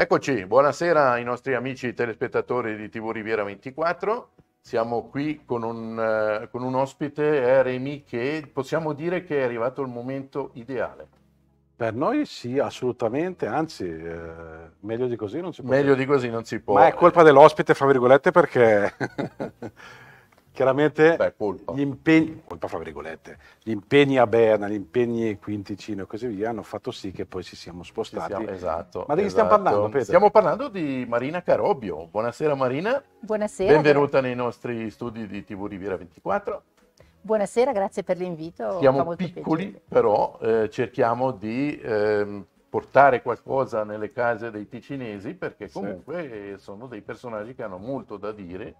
Eccoci, buonasera ai nostri amici telespettatori di TV Riviera 24. Siamo qui con un, eh, con un ospite, eh, Remy, che possiamo dire che è arrivato il momento ideale. Per noi sì, assolutamente, anzi, eh, meglio di così non si può. Meglio dire. di così non si può. Ma è colpa dell'ospite, fra virgolette, perché Chiaramente Beh, colpa. Gli, impegni, colpa gli impegni, a Berna, gli impegni qui in Ticino e così via hanno fatto sì che poi ci siamo spostati. Ci siamo, esatto. Ma di esatto. stiamo parlando, Peter? Stiamo parlando di Marina Carobbio. Buonasera Marina. Buonasera. Benvenuta nei nostri studi di TV Riviera 24. Buonasera, grazie per l'invito. Siamo piccoli, piacere. però eh, cerchiamo di eh, portare qualcosa nelle case dei ticinesi perché comunque sì. Eh, sono dei personaggi che hanno molto da dire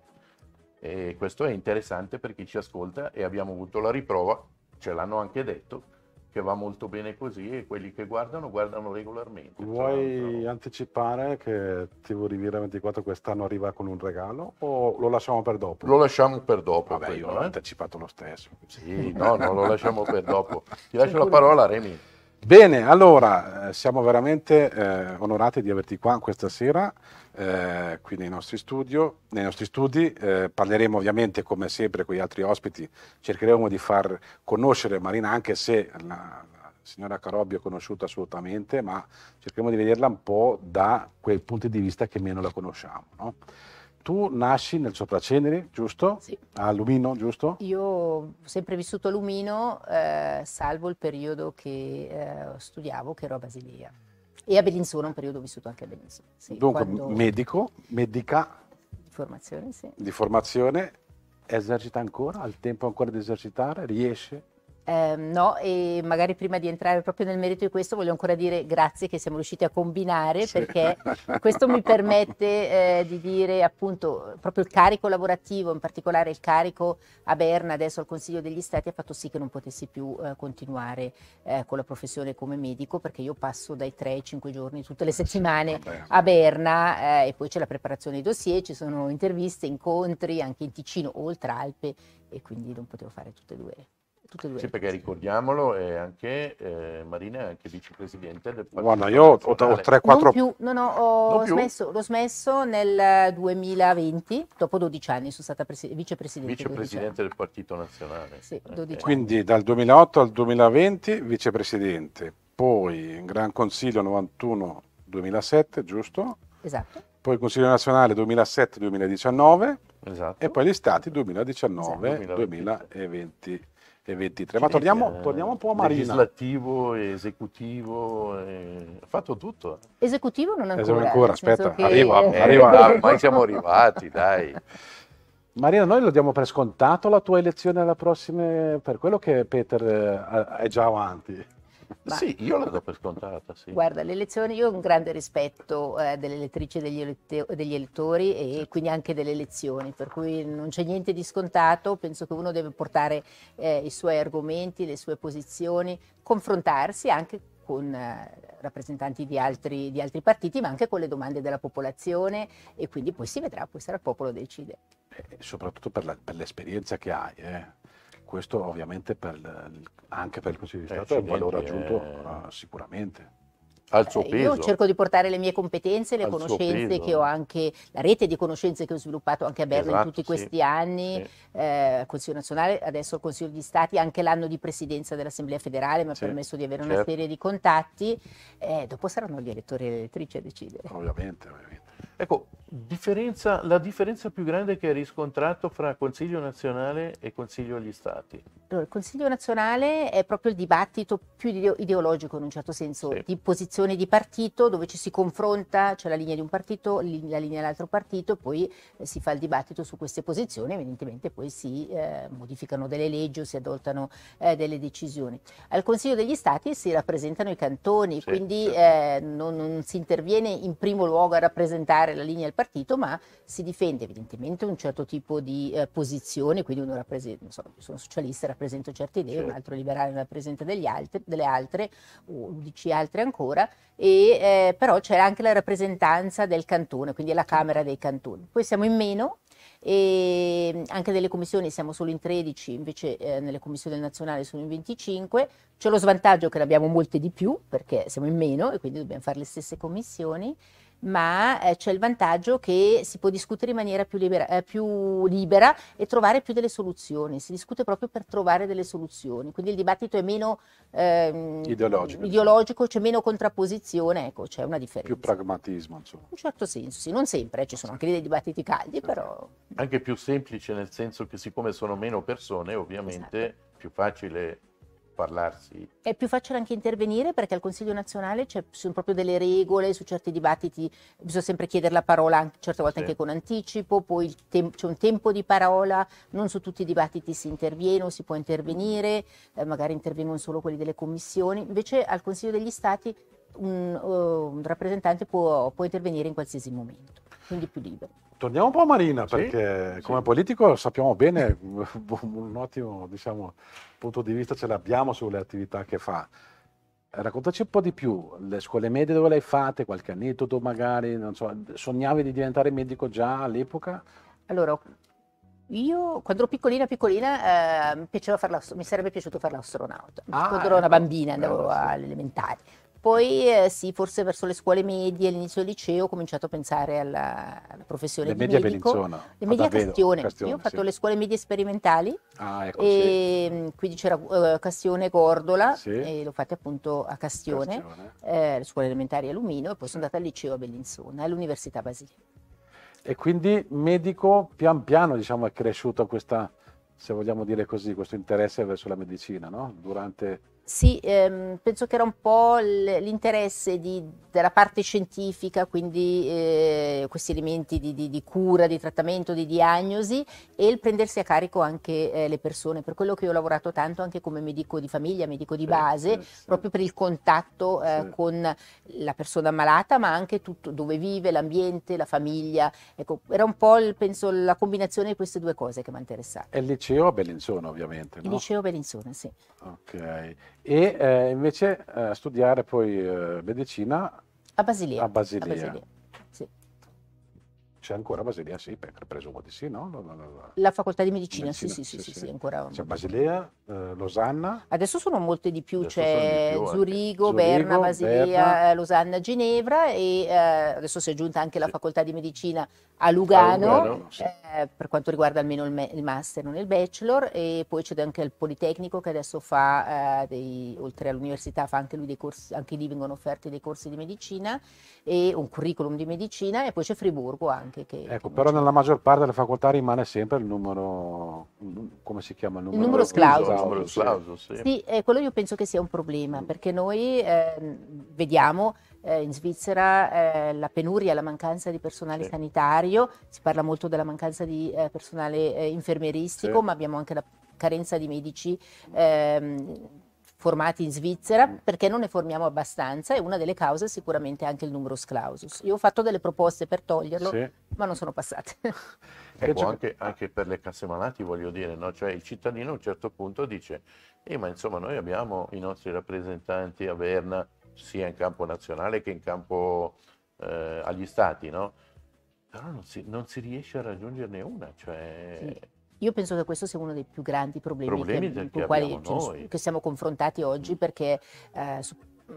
e questo è interessante per chi ci ascolta e abbiamo avuto la riprova, ce l'hanno anche detto, che va molto bene così e quelli che guardano guardano regolarmente. Cioè, vuoi anticipare che TV Riviera 24 quest'anno arriva con un regalo o lo lasciamo per dopo? Lo lasciamo per dopo. Vabbè, quello, io l'ho eh? anticipato lo stesso. Sì, no, no, lo lasciamo per dopo. Ti lascio la parola Remy. Bene, allora eh, siamo veramente eh, onorati di averti qua questa sera, eh, qui nei nostri, studio, nei nostri studi. Eh, parleremo ovviamente, come sempre, con gli altri ospiti. Cercheremo di far conoscere Marina, anche se la, la signora Carobbio è conosciuta assolutamente, ma cercheremo di vederla un po' da quel punto di vista che meno la conosciamo. No? tu nasci nel sopracenere, giusto? Sì. A ah, Lumino, giusto? Io ho sempre vissuto a Lumino, eh, salvo il periodo che eh, studiavo, che ero a Basilea. E a Bellinzona, un periodo ho vissuto anche a Bellinzona. Sì, Dunque, quando... medico, medica. Di formazione, sì. Di formazione, esercita ancora? Ha il tempo ancora di esercitare? Riesce? Eh, no, e magari prima di entrare proprio nel merito di questo voglio ancora dire grazie che siamo riusciti a combinare sì. perché questo mi permette eh, di dire appunto proprio il carico lavorativo, in particolare il carico a Berna adesso al Consiglio degli Stati ha fatto sì che non potessi più eh, continuare eh, con la professione come medico perché io passo dai 3 ai 5 giorni tutte le eh settimane sì, a Berna eh, e poi c'è la preparazione dei dossier, ci sono interviste, incontri anche in Ticino oltre Alpe e quindi non potevo fare tutte e due. Tutte e due. Sì, perché ricordiamolo, è anche, eh, Marina è anche vicepresidente del Partito Guarda, io ho, ho 3-4... Non più, no, no, ho smesso, l'ho smesso nel 2020, dopo 12 anni sono stata presi- vicepresidente. Vicepresidente del Partito Nazionale. Sì, Quindi dal 2008 al 2020 vicepresidente, poi in Gran Consiglio 91-2007, giusto? Esatto. Poi Consiglio Nazionale 2007-2019. Esatto. E poi gli stati 2019-2020. 2023. Ma torniamo, eh, torniamo, un po' a Marina. Legislativo, esecutivo, eh, fatto tutto. Esecutivo non ancora. Esecutivo ancora, aspetta, che... arriva, eh, arriva. ormai siamo arrivati, dai. Marina, noi lo diamo per scontato la tua elezione alla prossima, per quello che Peter eh, è già avanti. Ma sì, io la do per scontata. Sì. Guarda, le elezioni, io ho un grande rispetto eh, delle elettrici e degli, elette, degli elettori e certo. quindi anche delle elezioni, per cui non c'è niente di scontato, penso che uno deve portare eh, i suoi argomenti, le sue posizioni, confrontarsi anche con eh, rappresentanti di altri, di altri partiti, ma anche con le domande della popolazione e quindi poi si vedrà, poi sarà il popolo a decidere. Eh, soprattutto per, la, per l'esperienza che hai. Eh questo ovviamente per il, anche per il Consiglio di eh, Stato è un valore aggiunto eh. eh... sicuramente. Al suo peso. Io cerco di portare le mie competenze, le Al conoscenze che ho anche, la rete di conoscenze che ho sviluppato anche a Berlino esatto, in tutti questi anni, sì. Eh, Consiglio nazionale, adesso il Consiglio di Stati, anche l'anno di presidenza dell'Assemblea federale mi ha sì, permesso di avere certo. una serie di contatti, eh, dopo saranno gli elettori e le elettrici a decidere. Ovviamente, ovviamente. Ecco, differenza, la differenza più grande che hai riscontrato fra Consiglio nazionale e Consiglio agli Stati? Allora, il Consiglio nazionale è proprio il dibattito più ideologico in un certo senso, sì. di posizione di partito dove ci si confronta, c'è cioè la linea di un partito, la linea dell'altro partito poi eh, si fa il dibattito su queste posizioni, evidentemente poi si eh, modificano delle leggi o si adottano eh, delle decisioni. Al Consiglio degli Stati si rappresentano i cantoni, sì, quindi certo. non, non si interviene in primo luogo a rappresentare la linea del partito, ma si difende evidentemente un certo tipo di eh, posizione, quindi uno rappresenta, non so, io sono socialista e rappresento certe idee, certo. un altro liberale ne rappresenta altri, delle altre, o dici altre ancora, e, eh, però c'è anche la rappresentanza del cantone, quindi la Camera dei Cantoni. Poi siamo in meno, e mm, anche nelle commissioni siamo solo in 13, invece eh, nelle commissioni nazionali sono in 25. C'è lo svantaggio che ne abbiamo molte di più perché siamo in meno e quindi dobbiamo fare le stesse commissioni ma eh, c'è il vantaggio che si può discutere in maniera più libera, eh, più libera, e trovare più delle soluzioni, si discute proprio per trovare delle soluzioni, quindi il dibattito è meno ehm, ideologico, diciamo. ideologico c'è cioè meno contrapposizione, ecco, c'è una differenza. Più pragmatismo, insomma. In un certo senso, sì, non sempre, eh, ci sono anche dei dibattiti caldi, sì. Certo. però... Anche più semplice nel senso che siccome sono meno persone, ovviamente esatto. più facile parlarsi. È più facile anche intervenire perché al Consiglio nazionale ci sono proprio delle regole su certi dibattiti, bisogna sempre chiedere la parola, certe volte sì. anche con anticipo, poi tem- c'è un tempo di parola, non su tutti i dibattiti si interviene o si può intervenire, eh, magari intervengono solo quelli delle commissioni, invece al Consiglio degli Stati un, uh, un rappresentante può, può intervenire in qualsiasi momento, quindi più libero. Torniamo un po' a Marina, sì, perché come sì. politico sappiamo bene, un ottimo diciamo, punto di vista ce l'abbiamo sulle attività che fa. Raccontaci un po' di più, le scuole medie dove le hai fatte, qualche aneddoto magari, so, sognavi di diventare medico già all'epoca? Allora, io quando ero piccolina, piccolina, eh, mi, mi, sarebbe piaciuto fare l'astronauta. Ah, quando ero una ecco. bambina andavo alle elementari, poi eh, sì, forse verso le scuole medie, all'inizio del liceo, ho cominciato a pensare alla, alla professione le di medie medico. Bellinzona, le medie a Castione. Castione. Io ho fatto sì. le scuole medie sperimentali, ah, ecco, e, sì. Ehm, quindi c'era uh, Castione e Cordola, sì. e l'ho fatta appunto a Castione, Castione. Eh, le scuole elementari a Lumino, e poi sono andata al liceo a Bellinzona, all'Università Basile. E quindi medico pian piano diciamo, è cresciuto questa, se vogliamo dire così, questo interesse verso la medicina, no? Durante sì, ehm, penso che era un po' l'interesse di, della parte scientifica, quindi eh, questi elementi di, di, di, cura, di trattamento, di diagnosi e il prendersi a carico anche eh, le persone, per quello che io ho lavorato tanto anche come medico di famiglia, medico di certo, base, sì, certo, sì. proprio per il contatto eh, sì. con la persona malata, ma anche tutto dove vive, l'ambiente, la famiglia. Ecco, era un po' il, penso, la combinazione di queste due cose che mi ha interessato. E il liceo a Bellinzona ovviamente, no? Il liceo a Bellinzona, sì. Ok e eh, invece eh, studiare poi eh, medicina a Basilea. A Basilea. A Basilea. C'è ancora Basilea? Sì, presumo di sì, no? La, la, la, la facoltà di medicina, medicina sì, sì, sì, sì, sì, sì, ancora. C'è Basilea, eh, Losanna. Adesso sono molte di più, c'è di più, Zurigo, Berna, Basilea, Berna. Eh, Losanna, Ginevra e eh, adesso si è aggiunta anche la facoltà di medicina a Lugano, a Lugano sì. eh, per quanto riguarda almeno il, me- il, master, non il bachelor, e poi c'è anche il Politecnico che adesso fa, eh, dei, oltre all'università, fa anche lui dei corsi, anche lì vengono offerti dei corsi di medicina e un curriculum di medicina e poi c'è Friburgo anche che... che ecco, che però c'è. nella maggior parte delle facoltà rimane sempre il numero, come si chiama? Il numero, il numero sclauso. Il numero sclauso, sì. sì. sì eh, quello io penso che sia un problema, perché noi eh, vediamo eh, in Svizzera eh, la penuria, la mancanza di personale sì. sanitario, si parla molto della mancanza di eh, personale eh, infermeristico, ma abbiamo anche la carenza di medici. Ehm, formati in Svizzera, perché non ne formiamo abbastanza e una delle cause è sicuramente anche il numerus clausus. Io ho fatto delle proposte per toglierlo, sì. ma non sono passate. Ecco, anche, anche, per le casse malati voglio dire, no? cioè il cittadino a un certo punto dice, eh, ma insomma noi abbiamo i nostri rappresentanti a Verna, sia in campo nazionale che in campo eh, agli stati, no? però non si, non si, riesce a raggiungerne una. Cioè... Sì io penso che questo sia uno dei più grandi problemi, problemi che, che, quali, che, siamo confrontati oggi mm. perché eh,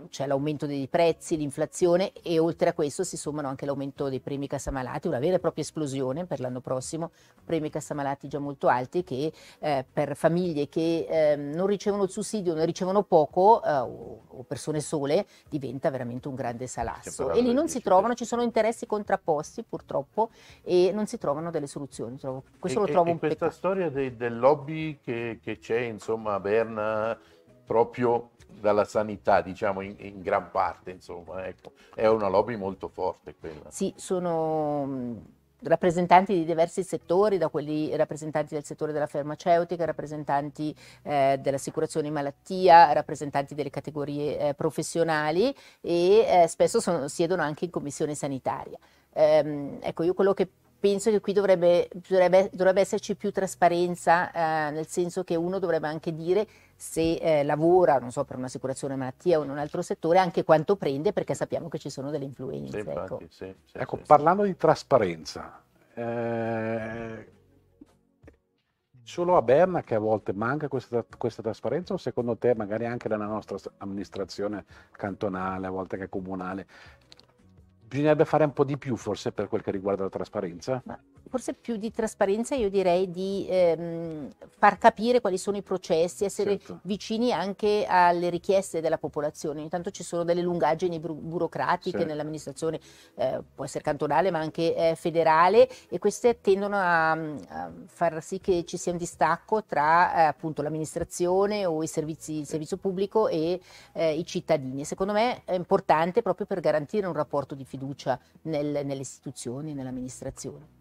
c'è l'aumento dei prezzi, l'inflazione e oltre a questo si sommano anche l'aumento dei premi cassamalati, una vera e propria esplosione per l'anno prossimo, premi cassamalati già molto alti che eh, per famiglie che eh, non ricevono il sussidio, ne ricevono poco eh, o, o, persone sole diventa veramente un grande salasso e lì non si trovano, ci sono interessi contrapposti purtroppo e non si trovano delle soluzioni. Trovo, questo e, lo trovo e, un e peccato. Questa storia dei, del lobby che, che c'è insomma a Berna proprio dalla sanità, diciamo in, in gran parte, insomma, ecco. è una lobby molto forte quella. Sì, sono mm, rappresentanti di diversi settori, da quelli rappresentanti del settore della farmaceutica, rappresentanti eh, dell'assicurazione malattia, rappresentanti delle categorie eh, professionali e eh, spesso sono, siedono anche in commissione sanitaria. Ehm, ecco, io quello che penso che qui dovrebbe, dovrebbe, dovrebbe esserci più trasparenza, eh, nel senso che uno dovrebbe anche dire se eh, lavora, non so, per un'assicurazione malattia o in un altro settore, anche quanto prende, perché sappiamo che ci sono delle influenze. Sì, ecco, sì, sì, ecco parlando di trasparenza, eh, solo a Berna che a volte manca questa, questa, trasparenza o secondo te magari anche nella nostra amministrazione cantonale, a volte anche comunale, bisognerebbe fare un po' di più forse per quel che riguarda la trasparenza forse più di trasparenza, io direi di ehm, far capire quali sono i processi, essere certo. vicini anche alle richieste della popolazione. Intanto ci sono delle lungaggini bu- burocratiche certo. nell'amministrazione, eh, può essere cantonale ma anche eh, federale, e queste tendono a, a, far sì che ci sia un distacco tra eh, appunto, l'amministrazione o servizi, il servizio pubblico e eh, i cittadini. Secondo me è importante proprio per garantire un rapporto di fiducia nel, nelle istituzioni e nell'amministrazione.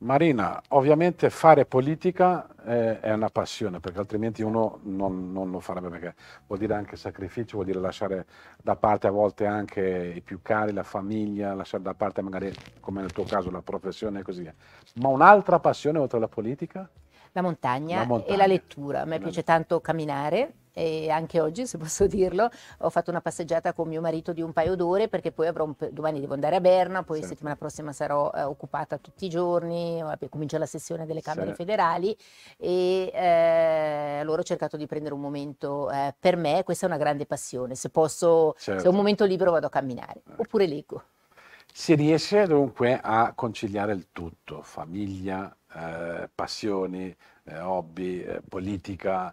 Marina, ovviamente fare politica eh, è, una passione, perché altrimenti uno non, non, lo farebbe, perché vuol dire anche sacrificio, vuol dire lasciare da parte a volte anche i più cari, la famiglia, lasciare da parte magari, come nel tuo caso, la professione e così via. Ma un'altra passione oltre alla politica? La montagna, la montagna. e la lettura. A me piace tanto camminare e anche oggi, se posso dirlo, ho fatto una passeggiata con mio marito di un paio d'ore perché poi avrò un, domani devo andare a Berna, poi sì. settimana prossima sarò eh, occupata tutti i giorni, comincia la sessione delle Camere sì. federali e eh, allora ho cercato di prendere un momento eh, per me, questa è una grande passione, se posso, certo. se ho un certo. momento libero vado a camminare eh. oppure leggo. Si riesce dunque a conciliare il tutto, famiglia, eh, passioni, eh, hobby, politica,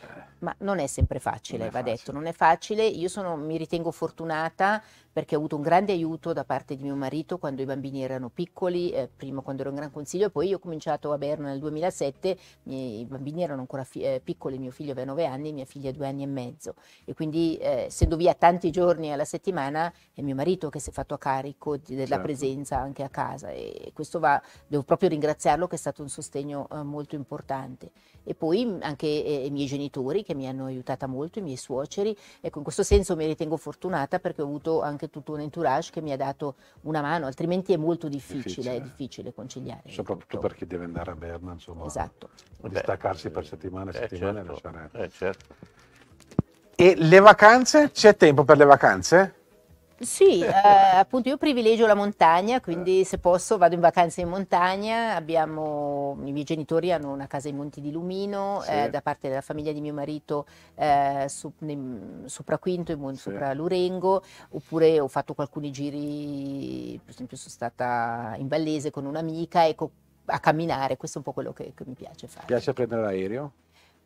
eh. ma non è sempre facile, non va facile. detto, non è facile. Io sono, mi ritengo fortunata perché ho avuto un grande aiuto da parte di mio marito quando i bambini erano piccoli, eh, prima quando ero in Gran Consiglio, poi io ho cominciato a Berna nel 2007, miei, i bambini erano ancora fi- eh, piccoli, mio figlio aveva 9 anni, mia figlia 2 anni e mezzo e quindi eh, essendo via tanti giorni alla settimana è mio marito che si è fatto a carico di, della certo. presenza anche a casa e questo va, devo proprio ringraziarlo che è stato un sostegno eh, molto importante. E poi mm, anche eh, i miei genitori genitori che mi hanno aiutata molto, i miei suoceri. Ecco, in questo senso mi ritengo fortunata perché ho avuto anche tutto un entourage che mi ha dato una mano, altrimenti è molto difficile, difficile. È difficile conciliare. Soprattutto per chi deve andare a Berna, insomma. Esatto. Distaccarsi Beh, per settimane e eh, settimane certo, e lasciare. Eh, certo. E le vacanze? C'è tempo per le vacanze? Sì, eh, appunto io privilegio la montagna, quindi eh. se posso vado in vacanza in montagna, abbiamo, i miei genitori hanno una casa in Monti di Lumino, sì. eh, da parte della famiglia di mio marito eh, su, ne, sopra Quinto e sì. sopra Lurengo, oppure ho fatto alcuni giri, per esempio sono stata in Vallese con un'amica, ecco, a camminare, questo è un po' quello che, che mi piace fare. Piace prendere l'aereo?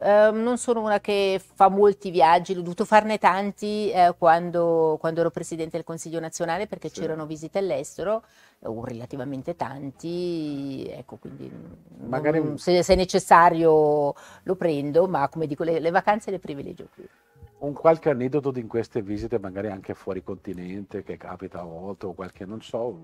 Ehm, non sono una che fa molti viaggi, l'ho dovuto farne tanti eh, quando, quando, ero presidente del Consiglio nazionale perché sì. c'erano visite all'estero, eh, o relativamente tanti, ecco quindi mm, Magari... non, mm, se, se, è necessario lo prendo, ma come dico le, le vacanze le privilegio qui un qualche aneddoto di queste visite, magari anche fuori continente, che capita a volte, o qualche, non so,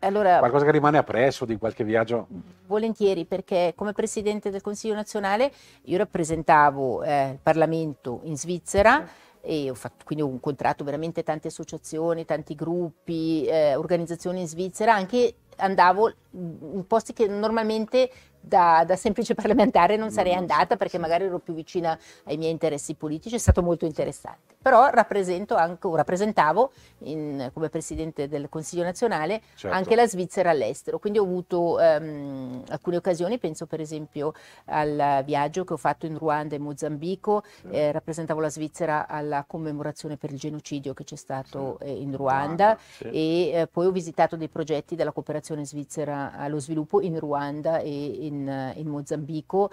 allora, qualcosa che rimane appresso di qualche viaggio? Volentieri, perché come Presidente del Consiglio nazionale io rappresentavo eh, il Parlamento in Svizzera. E ho fatto, quindi ho incontrato veramente tante associazioni, tanti gruppi, eh, organizzazioni in Svizzera, anche andavo in posti che normalmente da, da, semplice parlamentare non sarei andata perché magari ero più vicina ai miei interessi politici, è stato molto interessante. Però rappresento anche, o rappresentavo in, come Presidente del Consiglio nazionale certo. anche la Svizzera all'estero, quindi ho avuto um, alcune occasioni, penso per esempio al viaggio che ho fatto in Ruanda e Mozambico, mm. eh, rappresentavo la Svizzera alla commemorazione per il genocidio che c'è stato sì. eh, in Ruanda sì. e eh, poi ho visitato dei progetti della cooperazione svizzera allo sviluppo in Ruanda e, e in, in Mozambico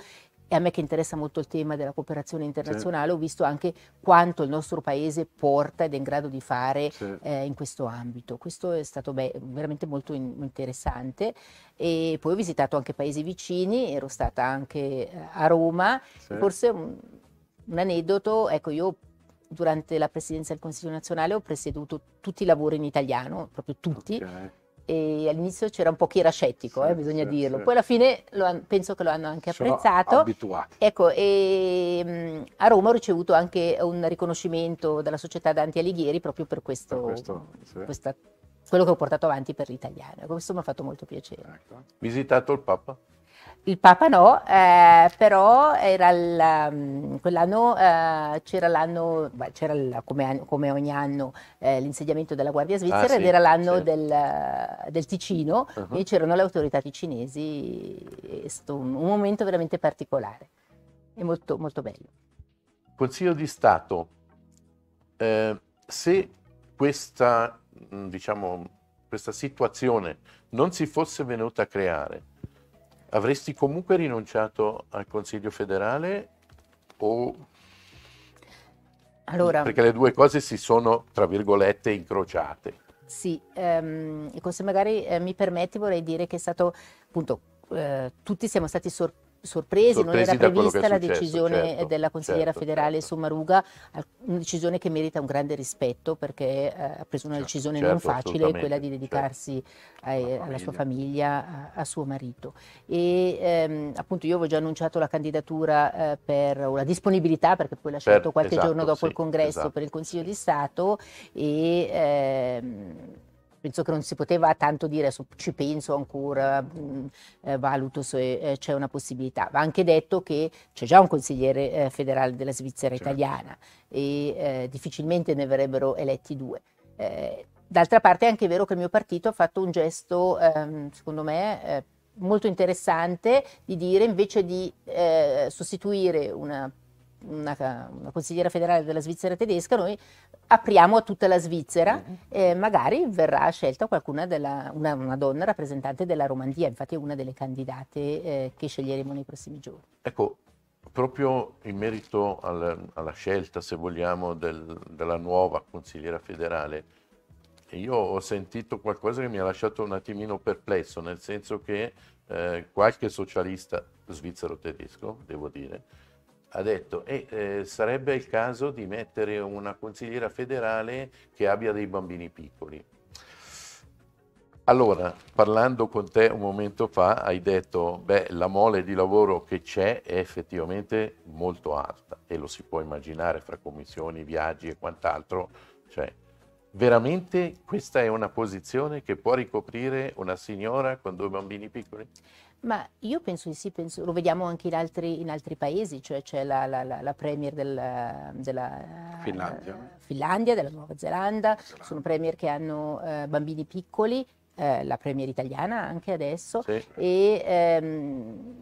e a me che interessa molto il tema della cooperazione internazionale, sì. ho visto anche quanto il nostro paese porta ed è in grado di fare sì. eh, in questo ambito. Questo è stato beh, veramente molto in interessante. E poi ho visitato anche paesi vicini, ero stata anche eh, a Roma. Sì. Forse un, un aneddoto, ecco, io durante la presidenza del Consiglio nazionale ho presieduto tutti i lavori in italiano, proprio tutti. Okay e all'inizio c'era un po' chi era scettico, sì, eh, bisogna sì, dirlo. Sì. Poi alla fine han, penso che lo hanno anche apprezzato. Sono abituati. Ecco, e, mh, mm, a Roma ho ricevuto anche un riconoscimento dalla società Dante Alighieri proprio per questo, per questo questa, quello che ho portato avanti per l'italiano. Questo mi ha fatto molto piacere. Ecco. Visitato il Papa? Il Papa no, eh, però ehm, quell'anno eh, c'era l'anno, beh, c'era il, come, come, ogni anno eh, l'insediamento della Guardia Svizzera ah, ed era l'anno sì. del, eh, del, Ticino uh-huh. e c'erano le autorità ticinesi, è stato un, un momento veramente particolare e molto, molto bello. Consiglio di Stato, eh, se questa, diciamo, questa situazione non si fosse venuta a creare, avresti comunque rinunciato al Consiglio federale o... Allora, perché le due cose si sono, tra virgolette, incrociate. Sì, ehm, se magari eh, mi permetti vorrei dire che è stato, appunto, eh, tutti siamo stati sorpresi sorpresi, sorpresi non era prevista la decisione certo, della consigliera certo, federale certo. Sommaruga, una decisione che merita un grande rispetto perché eh, ha preso una certo, decisione certo, non facile, quella di certo. dedicarsi ai, alla, sua famiglia, a, a, suo marito. E ehm, appunto io avevo già annunciato la candidatura eh, per, la disponibilità perché poi l'ha scelto qualche esatto, giorno dopo sì, il congresso esatto. per il Consiglio di Stato e ehm, penso che non si poteva tanto dire ci penso ancora, mh, mm, eh, valuto se eh, c'è una possibilità. Va anche detto che c'è già un consigliere eh, federale della Svizzera certo. italiana e eh, difficilmente ne verrebbero eletti due. Eh, d'altra parte è anche vero che il mio partito ha fatto un gesto, ehm, secondo me, eh, molto interessante di dire invece di sostituire una una, una, consigliera federale della Svizzera tedesca, noi apriamo a tutta la Svizzera mm. e magari verrà scelta qualcuna della, una, una, donna rappresentante della Romandia, infatti è una delle candidate eh, che sceglieremo nei prossimi giorni. Ecco, proprio in merito al, alla scelta, se vogliamo, del, della nuova consigliera federale, io ho sentito qualcosa che mi ha lasciato un attimino perplesso, nel senso che eh, qualche socialista svizzero-tedesco, devo dire, ha detto eh, eh, sarebbe il caso di mettere una consigliera federale che abbia dei bambini piccoli. Allora, parlando con te un momento fa, hai detto, beh, la mole di lavoro che c'è è effettivamente molto alta e lo si può immaginare fra commissioni, viaggi e quant'altro. Cioè, veramente questa è una posizione che può ricoprire una signora con due bambini piccoli? Ma io penso di sì, penso, lo vediamo anche in altri, in altri paesi, cioè c'è la, la, la, la premier del, della Finlandia. Eh, Finlandia. della Nuova Zelanda, Zelanda, sono premier che hanno eh, bambini piccoli, eh, la premier italiana anche adesso, sì. e ehm,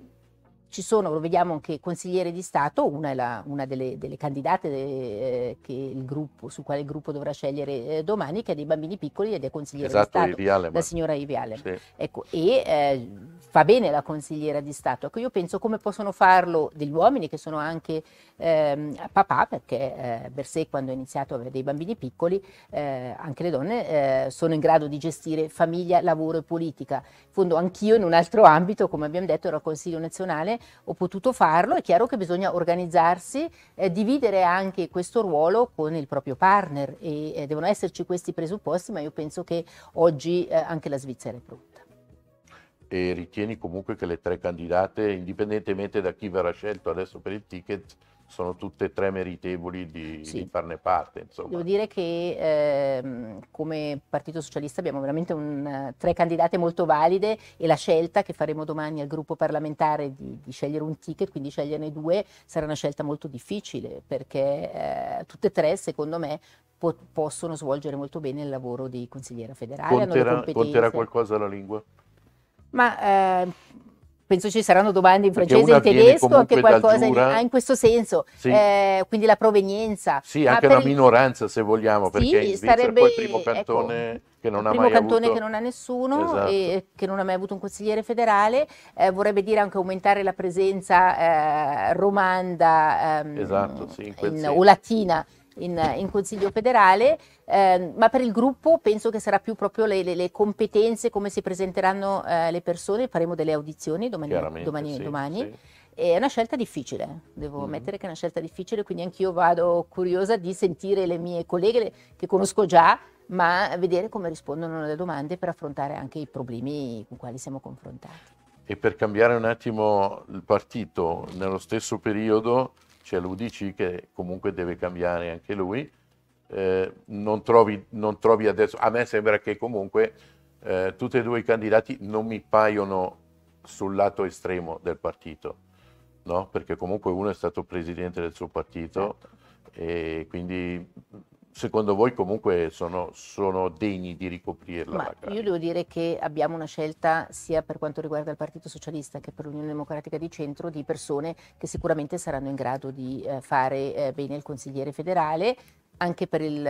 ci sono, lo vediamo anche consigliere di Stato, una, la, una delle, delle, candidate de, eh, gruppo, su quale il gruppo dovrà scegliere eh, domani, che ha dei bambini piccoli ed è consigliere esatto, di Stato, Iviale, la signora Iviale. sì. ecco, e eh, fa bene la consigliera di Stato. Ecco, io penso come possono farlo degli uomini che sono anche ehm, papà, perché eh, Bersè quando ha iniziato a avere dei bambini piccoli, eh, anche le donne eh, sono in grado di gestire famiglia, lavoro e politica. In fondo anch'io in un altro ambito, come abbiamo detto, ero al Consiglio nazionale, ho potuto farlo, è chiaro che bisogna organizzarsi, eh, dividere anche questo ruolo con il proprio partner e eh, devono esserci questi presupposti, ma io penso che oggi eh, anche la Svizzera è pronta. E ritieni comunque che le tre candidate, indipendentemente da chi verrà scelto adesso per il ticket, sono tutte e tre meritevoli di, sì. di farne parte. Insomma. Devo dire che eh, come Partito Socialista abbiamo veramente un, tre candidate molto valide e la scelta che faremo domani al gruppo parlamentare di, di scegliere un ticket, quindi sceglierne due, sarà una scelta molto difficile perché eh, tutte e tre secondo me po- possono svolgere molto bene il lavoro di consigliera federale. Conterà, conterà qualcosa la lingua? Ma... Eh, penso ci saranno domande in francese e in tedesco, anche qualcosa giura, ah, in, questo senso, sì. eh, quindi la provenienza. Sì, anche una il... minoranza se vogliamo, perché sì, in Svizzera sarebbe, poi il primo ecco, cantone ecco, che non ha mai avuto... Il primo cantone che non ha nessuno esatto. e eh, che non ha mai avuto un consigliere federale, eh, vorrebbe dire anche aumentare la presenza eh, romanda ehm, esatto, sì, in in, o latina in, in Consiglio federale, eh, ma per il gruppo penso che sarà più proprio le, le, le competenze, come si presenteranno eh, le persone, faremo delle audizioni domani. domani, sì, domani. Sì. È una scelta difficile, devo mm. ammettere che è una scelta difficile, quindi anch'io vado curiosa di sentire le mie colleghe le, che conosco già, ma vedere come rispondono alle domande per affrontare anche i problemi con i quali siamo confrontati. E per cambiare un attimo il partito, nello stesso periodo c'è cioè, l'UDC che comunque deve cambiare anche lui. Eh, non, trovi, non, trovi, adesso, a me sembra che comunque eh, tutti e due i candidati non mi paiono sul lato estremo del partito, no? perché comunque uno è stato presidente del suo partito certo. e quindi secondo voi comunque sono, sono degni di ricoprirla? Ma io devo dire che abbiamo una scelta sia per quanto riguarda il Partito Socialista che per l'Unione Democratica di Centro di persone che sicuramente saranno in grado di eh, fare eh, bene il consigliere federale, anche per, il,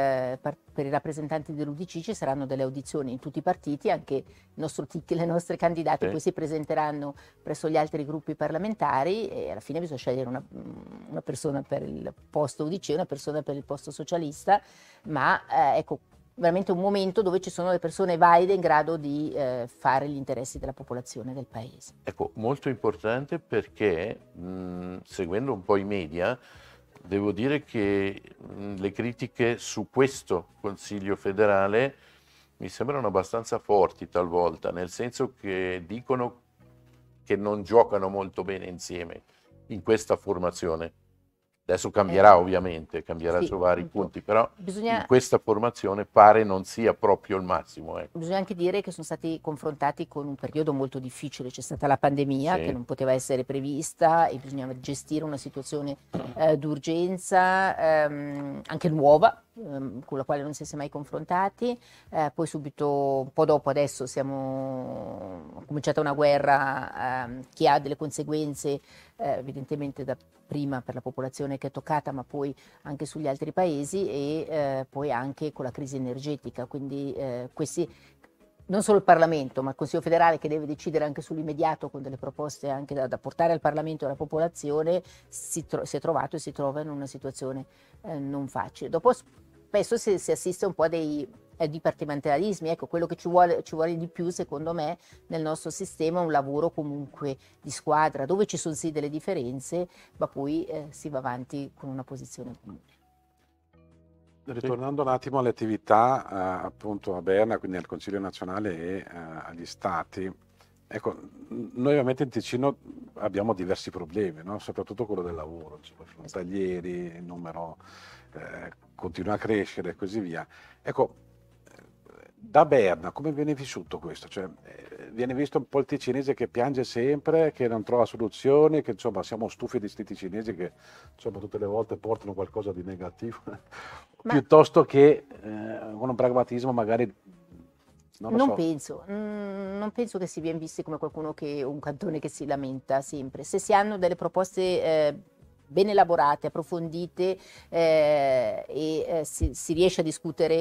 per, i rappresentanti dell'Udc ci saranno delle audizioni in tutti i partiti, anche nostro, le nostre candidate sì. poi si presenteranno presso gli altri gruppi parlamentari e alla fine bisogna scegliere una, una persona per il posto Udc e una persona per il posto socialista, ma eh, ecco veramente un momento dove ci sono le persone valide in grado di eh, fare gli interessi della popolazione del paese. Ecco, molto importante perché mh, seguendo un po' i media Devo dire che mm, le critiche su questo Consiglio federale mi sembrano abbastanza forti talvolta, nel senso che dicono che non giocano molto bene insieme in questa formazione. Adesso cambierà eh, ovviamente, cambierà sì, su vari appunto. punti, però bisogna, questa formazione pare non sia proprio il massimo. Ecco. Bisogna anche dire che sono stati confrontati con un periodo molto difficile, c'è stata la pandemia sì. che non poteva essere prevista e bisognava gestire una situazione eh, d'urgenza ehm, anche nuova Ehm, con la quale non si è mai confrontati, eh, poi subito, un po' dopo adesso siamo cominciata una guerra eh, che ha delle conseguenze eh, evidentemente da prima per la popolazione che è toccata ma poi anche sugli altri paesi e eh, poi anche con la crisi energetica, quindi eh, questi non solo il Parlamento, ma il Consiglio federale che deve decidere anche sull'immediato con delle proposte anche da, da portare al Parlamento e alla popolazione, si, tro- si, è trovato e si trova in una situazione eh, non facile. Dopo spesso si, si assiste un po' a dei eh, dipartimentalismi, ecco quello che ci vuole, ci vuole di più secondo me nel nostro sistema è un lavoro comunque di squadra dove ci sono sì delle differenze ma poi eh, si va avanti con una posizione comune. Ritornando un attimo alle attività eh, appunto a Berna, quindi al Consiglio nazionale e eh, agli Stati, ecco, noi ovviamente in Ticino abbiamo diversi problemi, no? soprattutto quello del lavoro, cioè, frontalieri, il numero eh, continua a crescere e così via. Ecco, da Berna come viene vissuto questo? Cioè, eh, viene visto un po' il ticinese che piange sempre, che non trova soluzioni, che insomma siamo stufi di questi ticinesi che insomma tutte le volte portano qualcosa di negativo, Ma... piuttosto che eh, con un pragmatismo magari non, non so. penso, mm, non penso che si viene visti come qualcuno che un cantone che si lamenta sempre. Se si hanno delle proposte eh, ben elaborate, approfondite eh, e eh, si, si, riesce a discutere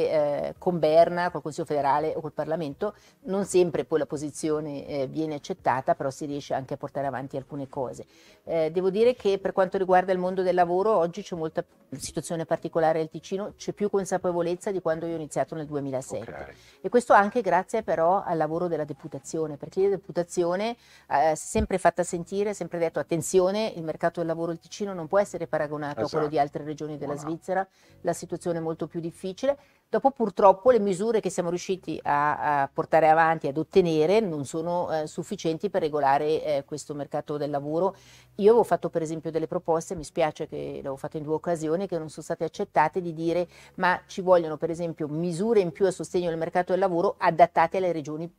eh, con Berna, col Consiglio federale o col Parlamento, non sempre poi la posizione eh, viene accettata, però si riesce anche a portare avanti alcune cose. Eh, devo dire che per quanto riguarda il mondo del lavoro oggi c'è molta situazione particolare al Ticino, c'è più consapevolezza di quando io ho iniziato nel 2007 okay. e questo anche grazie però al lavoro della deputazione, perché la deputazione ha eh, è sempre fatta sentire, ha sempre detto attenzione, il mercato del lavoro del Ticino non può essere paragonato esatto. a quello di esatto. altre regioni della Buona. Svizzera, la situazione è molto più difficile. Dopo purtroppo le misure che siamo riusciti a, a portare avanti, ad ottenere, non sono eh, sufficienti per regolare eh, questo mercato del lavoro. Io avevo fatto per esempio delle proposte, mi spiace che l'avevo fatto in due occasioni, che non sono state accettate, di dire ma ci vogliono per esempio misure in più a sostegno del mercato del lavoro adattate alle regioni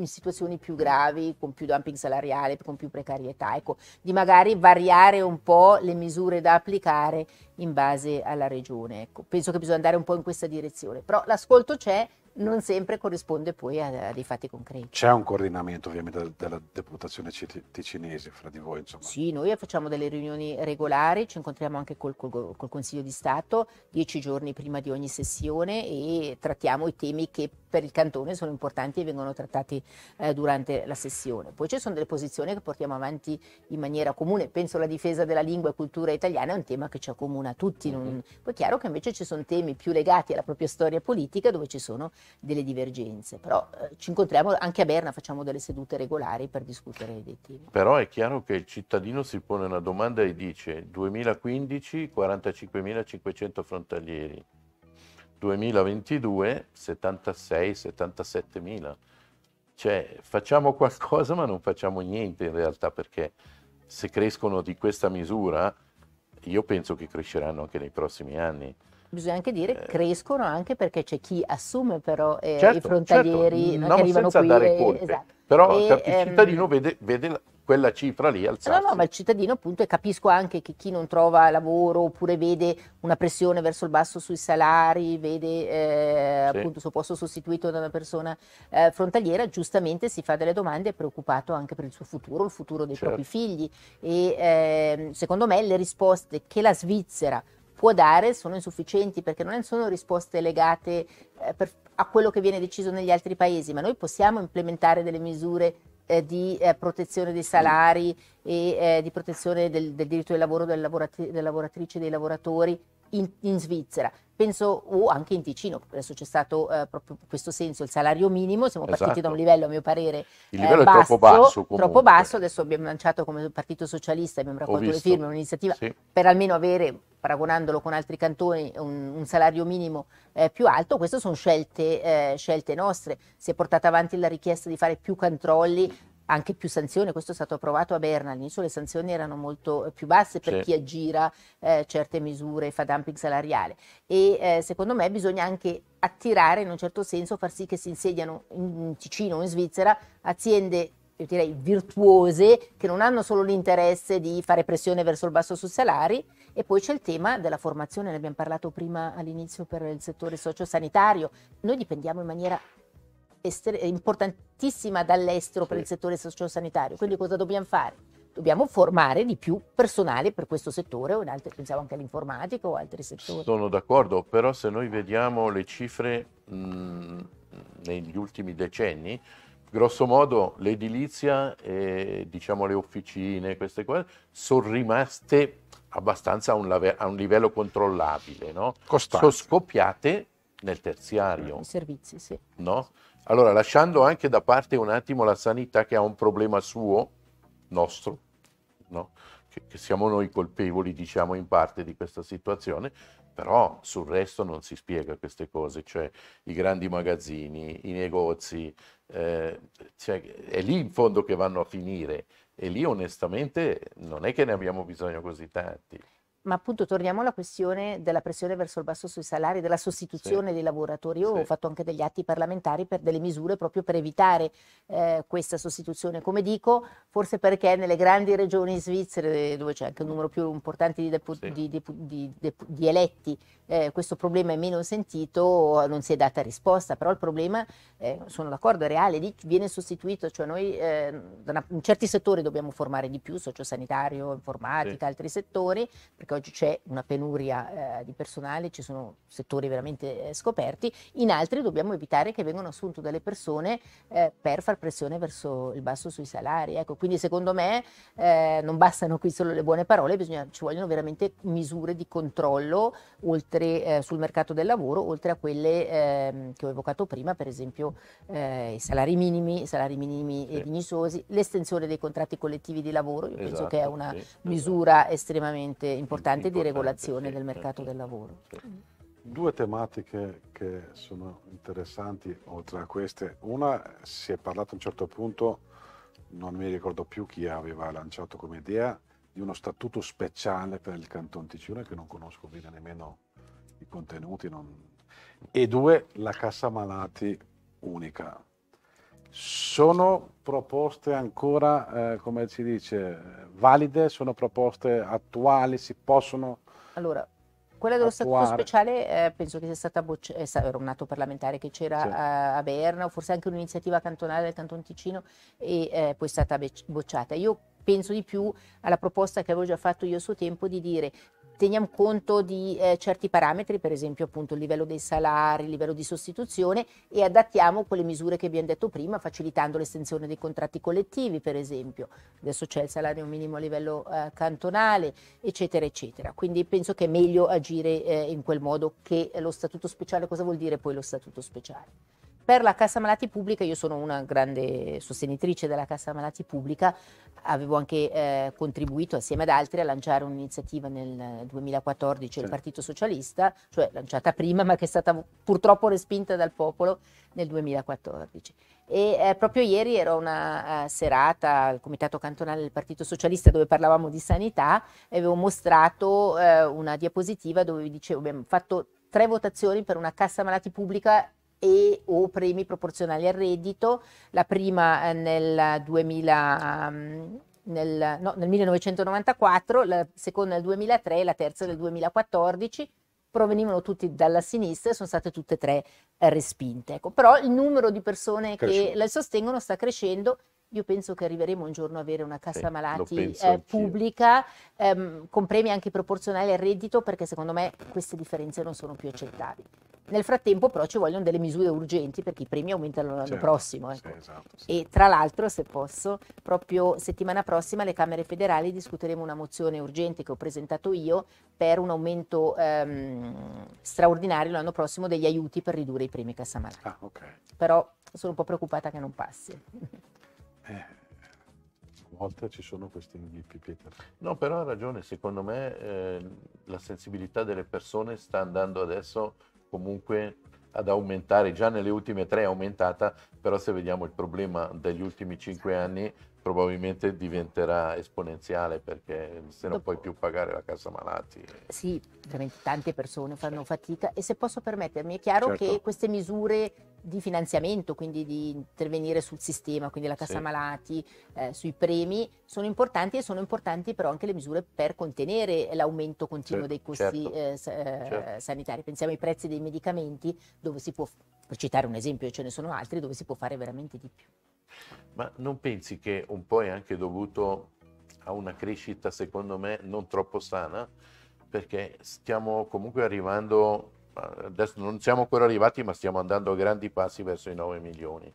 in situazioni più gravi, con più dumping salariale, con più precarietà, ecco, di magari variare un po' le misure da applicare in base alla regione. Ecco, penso che bisogna andare un po' in questa direzione, però l'ascolto c'è, non sempre corrisponde poi a, a dei fatti concreti. C'è un coordinamento ovviamente della deputazione ticinese fra di voi? Insomma. Sì, noi facciamo delle riunioni regolari, ci incontriamo anche col, col, col Consiglio di Stato dieci giorni prima di ogni sessione e trattiamo i temi che per il cantone sono importanti e vengono trattati eh, durante la sessione. Poi ci sono delle posizioni che portiamo avanti in maniera comune, penso alla difesa della lingua e cultura italiana è un tema che ci accomuna a tutti, non... Mm-hmm. poi è chiaro che invece ci sono temi più legati alla propria storia politica dove ci sono delle divergenze, però eh, ci incontriamo anche a Berna, facciamo delle sedute regolari per discutere dei temi. Però è chiaro che il cittadino si pone una domanda e dice 2015 45.500 frontalieri, 2022 76-77.000. Cioè, facciamo qualcosa ma non facciamo niente in realtà perché se crescono di questa misura, io penso che cresceranno anche nei prossimi anni bisogna anche dire, eh. crescono anche perché c'è chi assume però eh, certo, i certo. frontalieri certo. Eh, no, che arrivano senza qui. Dare eh, colpe. esatto. Però e, il ehm, cittadino ehm... vede, vede quella cifra lì alzarsi. No, no, ma il cittadino appunto, e capisco anche che chi non trova lavoro oppure vede una pressione verso il basso sui salari, vede eh, sì. appunto il suo posto sostituito da una persona eh, frontaliera, giustamente si fa delle domande, è preoccupato anche per il suo futuro, il futuro dei certo. propri figli. E eh, secondo me le risposte che la Svizzera può dare sono insufficienti perché non sono risposte legate eh, per, a quello che viene deciso negli altri paesi, ma noi possiamo implementare delle misure eh, di eh, protezione dei salari e eh, di protezione del, del, diritto del lavoro delle lavorat- del lavoratrici e dei lavoratori in, in Svizzera penso, o anche in Ticino, adesso c'è stato eh, proprio questo senso, il salario minimo, siamo partiti esatto. da un esatto. livello a mio parere Il livello eh, basso, è troppo basso, comunque. troppo basso, adesso abbiamo lanciato come Partito Socialista, abbiamo raccolto le firme, un'iniziativa sì. per almeno avere, paragonandolo con altri cantoni, un, un salario minimo eh, più alto, queste sono scelte, eh, scelte nostre, si è portata avanti la richiesta di fare più controlli anche più sanzioni, questo è stato approvato a Berna, all'inizio le sanzioni erano molto eh, più basse per sì. chi aggira eh, certe misure, fa dumping salariale e eh, secondo me bisogna anche attirare in un certo senso, far sì che si insediano in Ticino o in Svizzera aziende io direi virtuose che non hanno solo l'interesse di fare pressione verso il basso sui salari e poi c'è il tema della formazione, ne abbiamo parlato prima all'inizio per il settore sociosanitario, noi dipendiamo in maniera importantissima dall'estero sì. per il settore sociosanitario. Quindi cosa dobbiamo fare? Dobbiamo formare di più personale per questo settore, o in altri, pensiamo anche all'informatico o altri settori. Sono d'accordo, però se noi vediamo le cifre mh, negli ultimi decenni, grosso modo l'edilizia e diciamo, le officine, queste cose, sono rimaste abbastanza a un, lave- a un livello controllabile, no? Sono scoppiate nel terziario. I servizi, sì. No? Allora, lasciando anche da parte un attimo la sanità che ha un problema suo, nostro, no? che, che siamo noi colpevoli, diciamo, in parte di questa situazione, però sul resto non si spiega queste cose, cioè i grandi magazzini, i negozi, eh, cioè, è lì in fondo che vanno a finire e lì onestamente non è che ne abbiamo bisogno così tanti. Ma appunto torniamo alla questione della pressione verso il basso sui salari, della sostituzione sì. dei lavoratori. Io sì. ho fatto anche degli atti parlamentari per delle misure proprio per evitare eh, questa sostituzione. Come dico, forse perché nelle grandi regioni svizzere, dove c'è anche un numero più importante di, depu- sì. di, di, di eletti, eh, questo problema è meno sentito, non si è data risposta, però il problema, eh, sono d'accordo, è reale, lì viene sostituito, cioè noi ehm, una, in certi settori dobbiamo formare di più, sociosanitario, informatica, altri settori, perché oggi c'è una penuria eh, di personale, ci sono settori veramente eh, scoperti, in altri dobbiamo evitare che vengano assunte delle persone eh, per far pressione verso il basso sui salari. Ecco, quindi secondo me eh, non bastano qui solo le buone parole, bisogna, ci vogliono veramente misure di controllo oltre, eh, sul mercato del lavoro, oltre a quelle ehm, che ho evocato prima, per esempio eh, i salari minimi, i salari minimi sì. dignitosi, l'estensione dei contratti collettivi di lavoro, io esatto, penso che è esatto, una sì, esatto. misura esatto. estremamente importante importante di regolazione del mercato certo. del lavoro. Mm. Due tematiche che sono interessanti oltre a queste. Una si è parlato a un certo punto, non mi ricordo più chi aveva lanciato come idea, di uno statuto speciale per il Canton Ticino che non conosco bene nemmeno i contenuti. Non... E due, la cassa malati unica sono proposte ancora, eh, come si dice, valide? Sono proposte attuali? Si possono... Allora, quella dello attuare. statuto speciale eh, penso che sia stata bocciata, eh, era un atto parlamentare che c'era sì. a, a, Berna, o forse anche un'iniziativa cantonale del Canton Ticino, e eh, poi è stata bocciata. Io penso di più alla proposta che avevo già fatto io a suo tempo di dire teniamo conto di eh, certi parametri, per esempio appunto il livello dei salari, il livello di sostituzione e adattiamo quelle misure che abbiamo detto prima, facilitando l'estensione dei contratti collettivi, per esempio. Adesso c'è il salario minimo a livello eh, cantonale, eccetera, eccetera. Quindi penso che è meglio agire eh, in quel modo che lo statuto speciale. Cosa vuol dire poi lo statuto speciale? per la Cassa Malati Pubblica, io sono una grande sostenitrice della Cassa Malati Pubblica, avevo anche eh, contribuito assieme ad altri a lanciare un'iniziativa nel 2014 certo. del Partito Socialista, cioè lanciata prima ma che è stata purtroppo respinta dal popolo nel 2014. E eh, proprio ieri era una uh, serata al Comitato Cantonale del Partito Socialista dove parlavamo di sanità e avevo mostrato uh, una diapositiva dove vi dicevo abbiamo fatto tre votazioni per una cassa malati pubblica e o premi proporzionali al reddito, la prima eh, nel, 2000, mm, nel, no, nel 1994, la seconda nel 2003 e la terza nel 2014 provenivano tutti dalla sinistra e sono state tutte e tre eh, respinte. Ecco, però il numero di persone Cresce. che la sostengono sta crescendo. Io penso che arriveremo un giorno a avere una cassa sì, malati eh, pubblica ehm, con premi anche proporzionali al reddito perché secondo me queste differenze non sono più accettabili. Nel frattempo però ci vogliono delle misure urgenti perché i premi aumentano l'anno certo, prossimo. Ecco. Sì, esatto, sì. E tra l'altro, se posso, proprio settimana prossima le Camere federali discuteremo una mozione urgente che ho presentato io per un aumento ehm, straordinario l'anno prossimo degli aiuti per ridurre i premi Cassamalà. Ah, okay. Però sono un po' preoccupata che non passi. Eh, eh volta ci sono questi inghippi, Peter. No, però ha ragione, secondo me eh, la sensibilità delle persone sta andando adesso comunque ad aumentare, già nelle ultime tre è aumentata, però se vediamo il problema degli ultimi cinque anni probabilmente diventerà esponenziale perché se non Dopo, puoi più pagare la casa malati. Sì, veramente tante persone fanno certo. fatica e se posso permettermi è chiaro certo. che queste misure di finanziamento, quindi di intervenire sul sistema, quindi la cassa sì. malati, eh, sui premi, sono importanti e sono importanti però anche le misure per contenere l'aumento continuo certo, dei costi certo, eh, eh, certo. sanitari. Pensiamo ai prezzi dei medicamenti, dove si può, per citare un esempio, e ce ne sono altri, dove si può fare veramente di più. Ma non pensi che un po' è anche dovuto a una crescita, secondo me, non troppo sana? Perché stiamo comunque arrivando adesso non siamo ancora arrivati, ma stiamo andando a grandi passi verso i 9 milioni.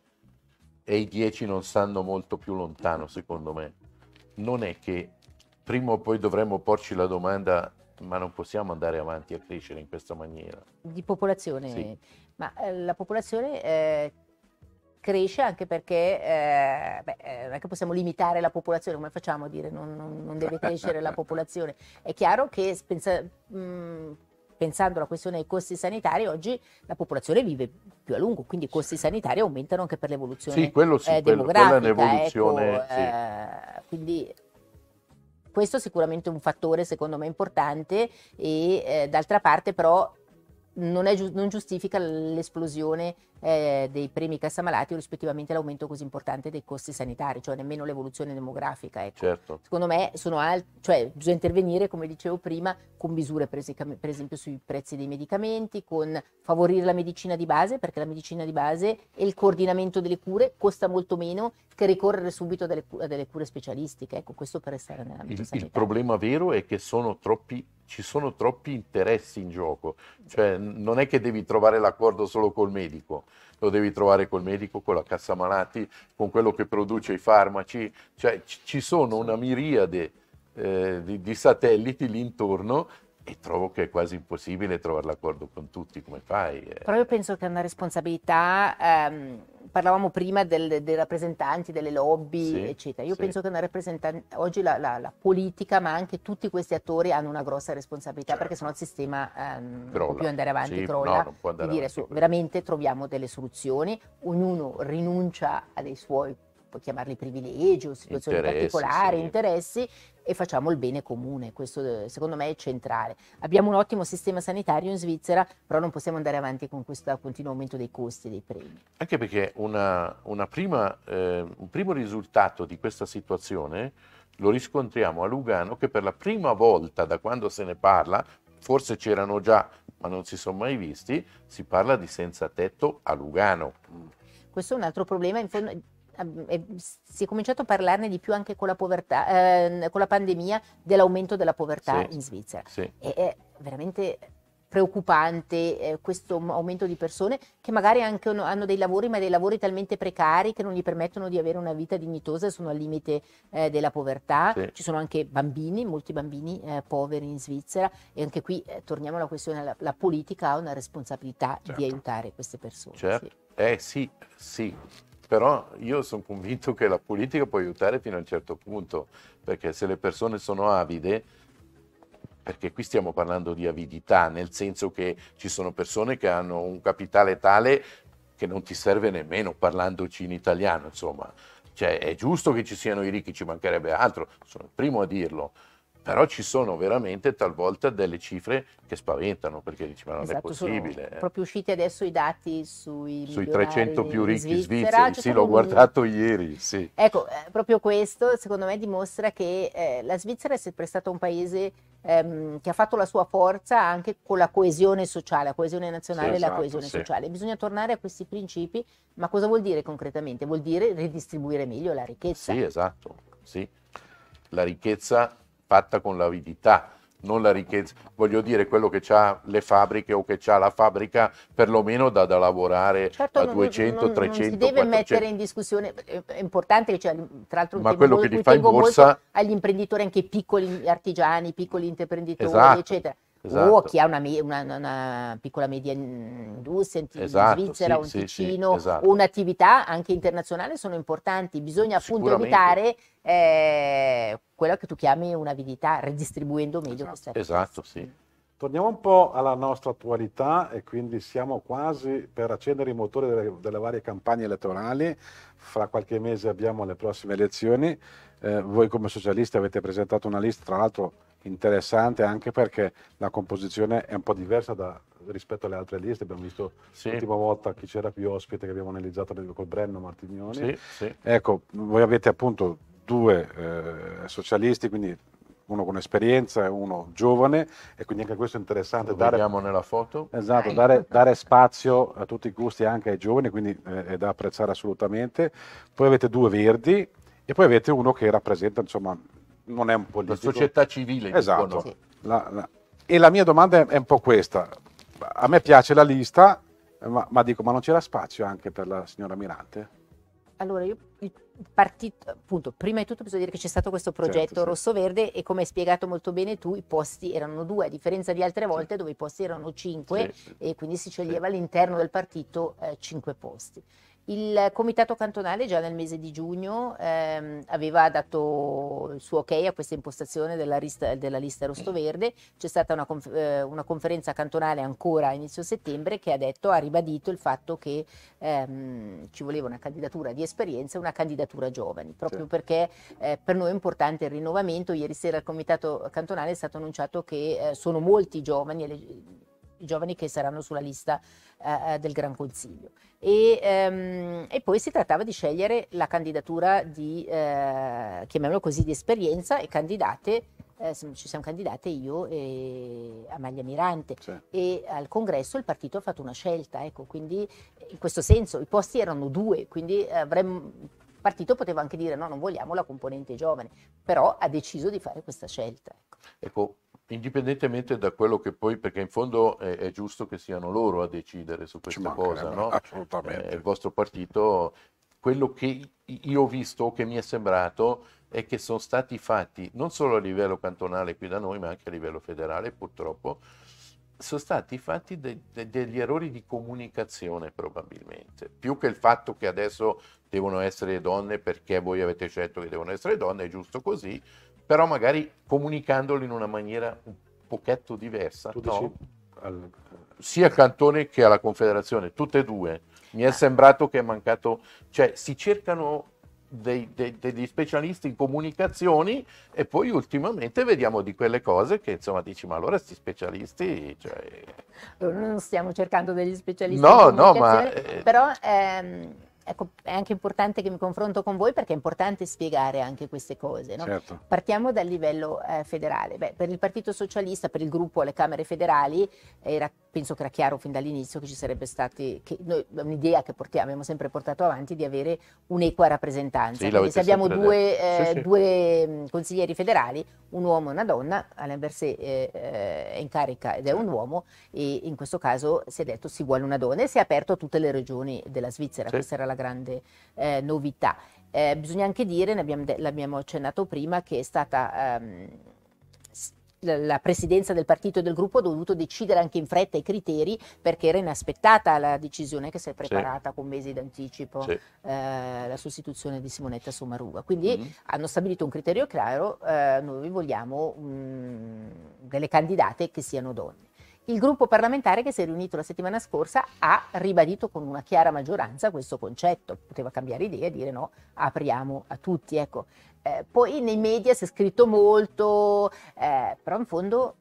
E i 10 non stanno molto più lontano, secondo me. Non è che prima o poi dovremmo porci la domanda, ma non possiamo andare avanti a crescere in questa maniera. Di popolazione, sì. ma eh, la popolazione... Eh cresce anche perché eh, beh, eh, non è che possiamo limitare la popolazione, come facciamo a dire non, non, non deve crescere la popolazione. È chiaro che pensa, mh, pensando alla questione dei costi sanitari, oggi la popolazione vive più a lungo, quindi i costi sanitari aumentano anche per l'evoluzione sì, quello sì, eh, quello, demografica. Ecco, sì. eh, quindi questo è sicuramente un fattore secondo me importante e eh, d'altra parte però non, giu- non giustifica l'esplosione eh, dei premi cassamalati o rispettivamente l'aumento così importante dei costi sanitari, cioè nemmeno l'evoluzione demografica. Ecco. Certo. Secondo me al- cioè, bisogna intervenire, come dicevo prima, con misure prese, per esempio sui prezzi dei medicamenti, con favorire la medicina di base, perché la medicina di base e il coordinamento delle cure costa molto meno che ricorrere subito delle, a delle, cure specialistiche. Ecco, questo per restare nella il, sanitario. Il problema vero è che sono troppi, ci sono troppi interessi in gioco. Cioè, non è che devi trovare l'accordo solo col medico, lo devi trovare col medico, con la cassa malati, con quello che produce i farmaci, cioè ci sono una miriade eh, di, di satelliti lì intorno e trovo che è quasi impossibile trovare l'accordo con tutti, come fai? Però io penso che è una responsabilità, ehm, parlavamo prima del, dei rappresentanti, delle lobby, sì, eccetera, io sì. penso che una rappresentante, oggi la, la, la, politica, ma anche tutti questi attori hanno una grossa responsabilità certo. perché sennò il sistema ehm, non può più andare avanti, sì, crolla, no, non può andare di dire su, veramente troviamo delle soluzioni, ognuno rinuncia ai suoi puoi chiamarli privilegi o situazioni interessi, particolari, sì. interessi, e facciamo il bene comune. Questo eh, secondo me è centrale. Abbiamo un ottimo sistema sanitario in Svizzera, però non possiamo andare avanti con questo continuo aumento dei costi e dei premi. Anche perché una, una prima, eh, un primo risultato di questa situazione lo riscontriamo a Lugano che per la prima volta da quando se ne parla, forse c'erano già ma non si sono mai visti, si parla di senza tetto a Lugano. Questo è un altro problema. In fondo, si è cominciato a parlarne di più anche con la, povertà, eh, con la pandemia dell'aumento della povertà sì, in Svizzera. Sì. è veramente preoccupante eh, questo aumento di persone che magari anche hanno dei lavori, ma dei lavori talmente precari che non gli permettono di avere una vita dignitosa e sono al limite eh, della povertà. Sì. Ci sono anche bambini, molti bambini eh, poveri in Svizzera e anche qui eh, torniamo alla questione, la, la, politica ha una responsabilità certo. di aiutare queste persone. Certo. Sì. Eh sì, sì, però io sono convinto che la politica può aiutare fino a un certo punto, perché se le persone sono avide, perché qui stiamo parlando di avidità, nel senso che ci sono persone che hanno un capitale tale che non ti serve nemmeno parlandoci in italiano, insomma. Cioè, è giusto che ci siano i ricchi, ci mancherebbe altro, sono il primo a dirlo, però ci sono veramente talvolta delle cifre che spaventano perché dici ma non esatto, è possibile. Sono eh. proprio usciti adesso i dati sui, sui 300 più ricchi svizzera, svizzeri, sì l'ho guardato un... ieri. Sì. Ecco, eh, proprio questo secondo me dimostra che eh, la Svizzera è sempre stata un paese ehm, che ha fatto la sua forza anche con la coesione sociale, la coesione nazionale sì, esatto, e la esatto, coesione sì. sociale. Bisogna tornare a questi principi, ma cosa vuol dire concretamente? Vuol dire ridistribuire meglio la ricchezza. Sì, esatto, sì. La ricchezza fatta con l'avidità, non la ricchezza. Voglio dire, quello che ha le fabbriche o che ha la fabbrica, perlomeno dà da lavorare certo, a 200, non, 300, non si deve 400. mettere in discussione, è importante, cioè, tra l'altro Ma quello che li fa in borsa... agli imprenditori anche piccoli artigiani, piccoli intraprenditori, esatto. eccetera Esatto. o chi ha una, una, una, piccola media industria in esatto, Svizzera sì, o sì, Ticino sì, esatto. un'attività anche internazionale sono importanti. Bisogna appunto evitare eh, quella che tu chiami un'avidità, redistribuendo meglio questa ricchezza. Esatto, sì. Torniamo un po' alla nostra attualità e quindi siamo quasi per accendere i motori delle, delle varie campagne elettorali. Fra qualche mese abbiamo le prossime elezioni. Eh, voi come socialisti avete presentato una lista, tra l'altro interessante anche perché la composizione è un po' diversa da, rispetto alle altre liste. Abbiamo visto sì. l'ultima volta chi c'era qui ospite che abbiamo analizzato col Brenno Martignoni. Sì, sì. Ecco, voi avete appunto due eh, socialisti, quindi uno con esperienza e uno giovane e quindi anche questo è interessante. Lo dare, vediamo nella foto. Esatto, dare, dare, spazio a tutti i gusti anche ai giovani, quindi eh, è da apprezzare assolutamente. Poi avete due verdi e poi avete uno che rappresenta, insomma, non è un politico. La società civile. Esatto. La, la... E la mia domanda è un po' questa. A me piace la lista, ma, ma dico, ma non c'era spazio anche per la signora Mirante? Allora, io partito, appunto, prima di tutto bisogna dire che c'è stato questo certo, progetto certo, rosso-verde sì. e come hai spiegato molto bene tu, i posti erano due, a differenza di altre volte sì. dove i posti erano cinque sì. e quindi si sceglieva all'interno del partito eh, cinque posti. Il comitato cantonale già nel mese di giugno ehm, aveva dato il suo ok a questa impostazione della, rista, della lista rosso-verde, c'è stata una, conf- eh, una, conferenza cantonale ancora a inizio settembre che ha detto, ha ribadito il fatto che ehm, ci voleva una candidatura di esperienza e una candidatura giovani, proprio sì. perché eh, per noi è importante il rinnovamento. Ieri sera al comitato cantonale è stato annunciato che eh, sono molti giovani. E giovani che saranno sulla lista eh, eh, del Gran Consiglio. E, ehm, e, poi si trattava di scegliere la candidatura di, eh, chiamiamolo così, di esperienza e candidate eh, ci siamo candidate io e Amalia Mirante sì. e al congresso il partito ha fatto una scelta, ecco, quindi in questo senso i posti erano due, quindi avremmo, il partito poteva anche dire no, non vogliamo la componente giovane, però ha deciso di fare questa scelta. Ecco. ecco indipendentemente da quello che poi, perché in fondo è, è giusto che siano loro a decidere su questa cosa, no? Assolutamente. Eh, il vostro partito, quello che io ho visto, che mi è sembrato, è che sono stati fatti, non solo a livello cantonale qui da noi, ma anche a livello federale purtroppo, sono stati fatti de- de- degli errori di comunicazione probabilmente, più che il fatto che adesso devono essere donne perché voi avete scelto che devono essere donne, è giusto così, però magari comunicandolo in una maniera un pochetto diversa. Tu no? Al... Sia a Cantone che alla Confederazione, tutte e due. Mi è ah. sembrato che è mancato, cioè si cercano dei, dei, degli specialisti in comunicazioni e poi ultimamente vediamo di quelle cose che insomma dici ma allora questi specialisti cioè... non stiamo cercando degli specialisti no no ma eh, però ehm Ecco, è anche importante che mi confronto con voi perché è importante spiegare anche queste cose. No? Certo. Partiamo dal livello eh, federale. Beh, per il Partito Socialista, per il gruppo alle Camere federali, era, penso che era chiaro fin dall'inizio che ci sarebbe stata un'idea che portiamo, abbiamo sempre portato avanti di avere un'equa rappresentanza. Sì, se abbiamo due, eh, sì, sì. due, mm, consiglieri federali, un uomo e una donna, Alain Berset eh, eh è in carica ed è un certo. uomo e in questo caso si è detto si vuole una donna e si è aperto a tutte le regioni della Svizzera. Questa era la grande eh, novità. Eh, bisogna anche dire, l'abbiamo accennato prima, che è stata ehm, la presidenza del partito e del gruppo ha dovuto decidere anche in fretta i criteri perché era inaspettata la decisione che si è preparata sì. con mesi d'anticipo sì. eh, la sostituzione di Simonetta Sommaruga. Quindi mm -hmm. hanno stabilito un criterio chiaro, eh, noi vogliamo mh, mm, delle candidate che siano donne. Il gruppo parlamentare che si è riunito la settimana scorsa ha ribadito con una chiara maggioranza questo concetto, poteva cambiare idea e dire no, apriamo a tutti. Ecco. Eh, poi nei media si è scritto molto, eh, però in fondo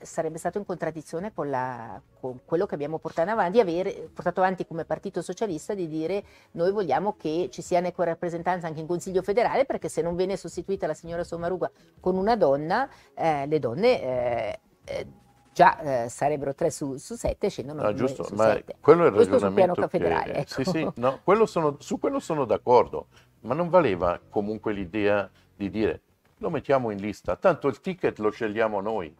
sarebbe stato in contraddizione con, la, con quello che abbiamo portato avanti, avere, portato avanti, come Partito Socialista di dire noi vogliamo che ci sia un'equa rappresentanza anche in Consiglio federale perché se non viene sostituita la signora Somaruga con una donna, eh, le donne eh, eh già eh, sarebbero 3 su, 7 scendono no, giusto, su ma quello è il questo ragionamento sul piano che, ecco. sì, sì, no, quello sono, su quello sono d'accordo ma non valeva comunque l'idea di dire lo mettiamo in lista tanto il ticket lo scegliamo noi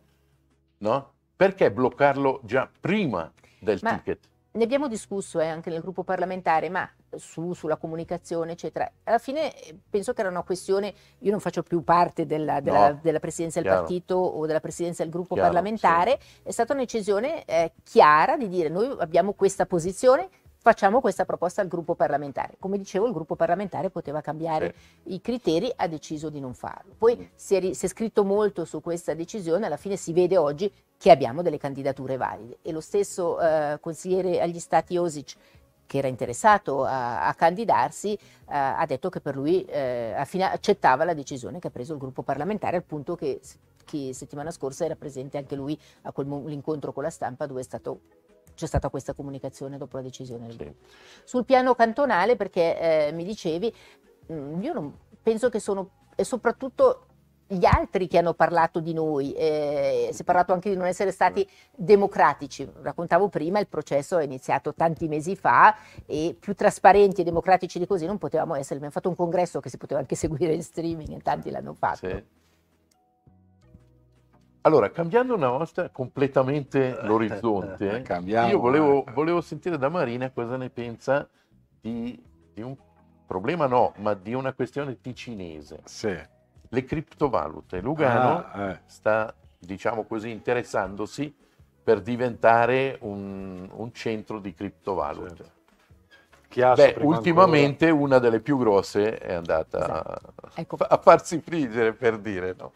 no? perché bloccarlo già prima del ma, ticket ne abbiamo discusso eh, anche nel gruppo parlamentare, ma su, sulla comunicazione, eccetera. Alla fine eh, penso che era una questione, io non faccio più parte della, della, no, della presidenza chiaro. del partito o della presidenza del gruppo chiaro, parlamentare, sì. è stata un'eccezione eh, chiara di dire noi abbiamo questa posizione, facciamo questa proposta al gruppo parlamentare. Come dicevo, il gruppo parlamentare poteva cambiare sì. i criteri, ha deciso di non farlo. Poi mm. si è, si è, scritto molto su questa decisione, alla fine si vede oggi che abbiamo delle candidature valide. E lo stesso eh, consigliere agli stati Osic che era interessato a, a candidarsi, eh, ha detto che per lui eh, accettava la decisione che ha preso il gruppo parlamentare, al punto che, che settimana scorsa era presente anche lui a quell'incontro con la stampa dove è stato c'è stata questa comunicazione dopo la decisione del gruppo. Sul piano cantonale, perché eh, mi dicevi, mh, mm, io non, penso che sono, e soprattutto gli altri che hanno parlato di noi, eh, si è parlato anche di non essere stati democratici, raccontavo prima il processo è iniziato tanti mesi fa e più trasparenti e democratici di così non potevamo essere, abbiamo fatto un congresso che si poteva anche seguire in streaming e tanti l'hanno fatto. Sì. Allora, cambiando una volta completamente eh, l'orizzonte, eh, eh, io volevo, volevo, sentire da Marina cosa ne pensa di, di, un problema, no, ma di una questione ticinese. Sì. Le criptovalute. Lugano ah, eh. sta, diciamo così, interessandosi per diventare un, un centro di criptovalute. Certo. Beh, ultimamente ancora... una delle più grosse è andata sì. a, ecco. a, farsi friggere, per dire, no?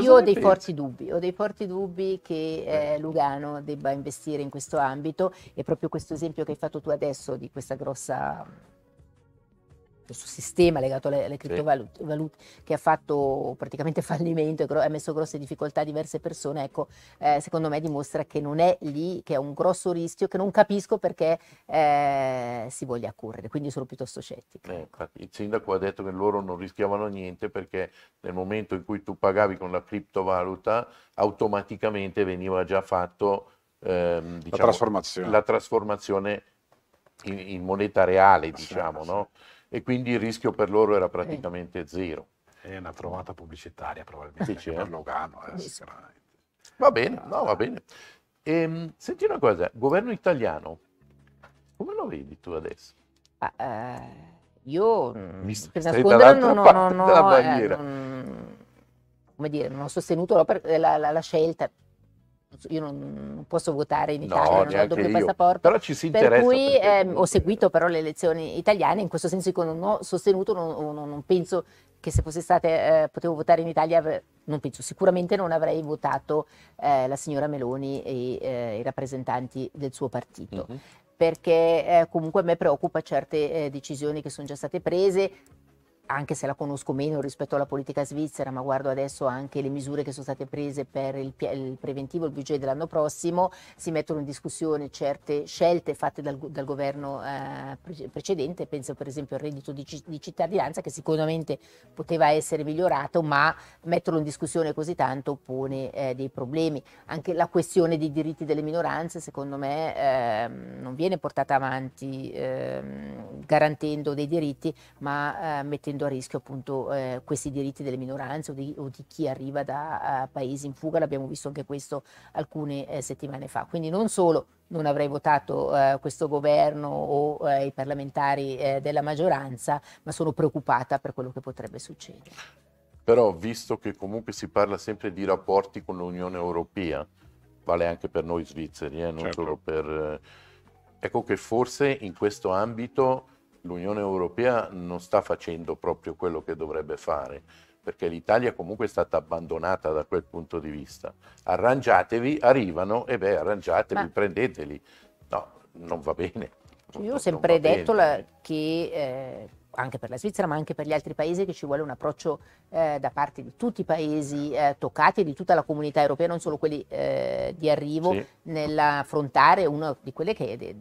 Io ho dei forti dubbi, ho dei forti dubbi che eh, Lugano debba investire in questo ambito e proprio questo esempio che hai fatto tu adesso di questa grossa questo sistema legato alle, alle criptovalute sì. che ha fatto praticamente fallimento e ha messo grosse difficoltà a diverse persone, ecco, eh, secondo me dimostra che non è lì, che è un grosso rischio, che non capisco perché eh, si voglia correre, quindi sono piuttosto scettico. Eh, il sindaco ha detto che loro non rischiavano niente perché nel momento in cui tu pagavi con la criptovaluta automaticamente veniva già fatto ehm, diciamo, la trasformazione, la trasformazione in, in, moneta reale, diciamo, sì, no? Sì e quindi il rischio per loro era praticamente zero. È una trovata pubblicitaria probabilmente sì, certo. per Logano. Eh, va bene, no, va bene. E, ehm, senti una cosa, governo italiano, come lo vedi tu adesso? Ah, eh, io mi per nascondere non, non, non, eh, non, come dire, non ho sostenuto la, la, la scelta io non posso votare in Italia, no, non ho il doppio io. passaporto. Però ci si interessa. Per cui perché... eh, ho seguito però le elezioni italiane, in questo senso non ho sostenuto, non, non, non penso che se fosse stata, eh, potevo votare in Italia, non penso, sicuramente non avrei votato eh, la signora Meloni e eh, i rappresentanti del suo partito. Mm-hmm perché eh, comunque a me preoccupa certe eh, decisioni che sono già state prese, anche se la conosco meno rispetto alla politica svizzera, ma guardo adesso anche le misure che sono state prese per il, il preventivo, il budget dell'anno prossimo, si mettono in discussione certe scelte fatte dal, dal governo eh, precedente, penso per esempio al reddito di, di, cittadinanza che sicuramente poteva essere migliorato, ma metterlo in discussione così tanto pone eh, dei problemi. Anche la questione dei diritti delle minoranze, secondo me, eh, non viene portata avanti ehm, garantendo dei diritti, ma eh, mettendo mettendo a rischio appunto eh, questi diritti delle minoranze o di, o di chi arriva da paesi in fuga, l'abbiamo visto anche questo alcune eh, settimane fa. Quindi non solo non avrei votato eh, questo governo o eh, i parlamentari eh, della maggioranza, ma sono preoccupata per quello che potrebbe succedere. Però visto che comunque si parla sempre di rapporti con l'Unione Europea, vale anche per noi svizzeri, eh, non certo. solo per... ecco che forse in questo ambito l'Unione Europea non sta facendo proprio quello che dovrebbe fare, perché l'Italia comunque è stata abbandonata da quel punto di vista. Arrangiatevi, arrivano, e beh, arrangiatevi, Ma... prendeteli. No, non va bene. Io ho sempre detto la, che eh, anche per la Svizzera, ma anche per gli altri paesi, che ci vuole un approccio eh, da parte di tutti i paesi eh, toccati, di tutta la comunità europea, non solo quelli eh, di arrivo, sì. nell'affrontare una di quelle che è de,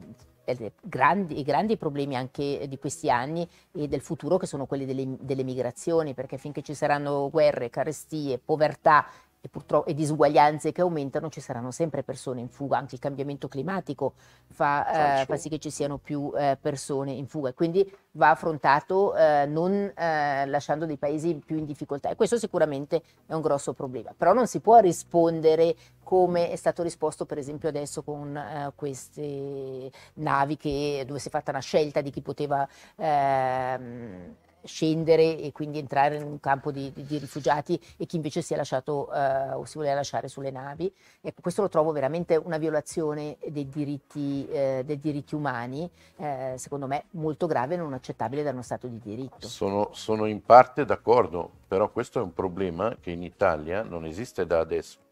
eh, grandi, i grandi problemi anche eh, di questi anni e del futuro che sono quelli delle, delle migrazioni, perché finché ci saranno guerre, carestie, povertà e, purtroppo, e disuguaglianze che aumentano, ci saranno sempre persone in fuga, anche il cambiamento climatico fa, eh, fa sì che ci siano più eh, persone in fuga quindi va affrontato eh, non eh, lasciando dei paesi più in difficoltà e questo sicuramente è un grosso problema, però non si può rispondere come è stato risposto per esempio adesso con eh, queste navi che, dove si è fatta una scelta di chi poteva... Eh, scendere e quindi entrare in un campo di, di, di rifugiati e chi invece si è lasciato eh, o si voleva lasciare sulle navi. Ecco, questo lo trovo veramente una violazione dei diritti, eh, dei diritti umani, eh, secondo me molto grave e non accettabile da uno Stato di diritto. Sono, sono in parte d'accordo, però questo è un problema che in Italia non esiste da adesso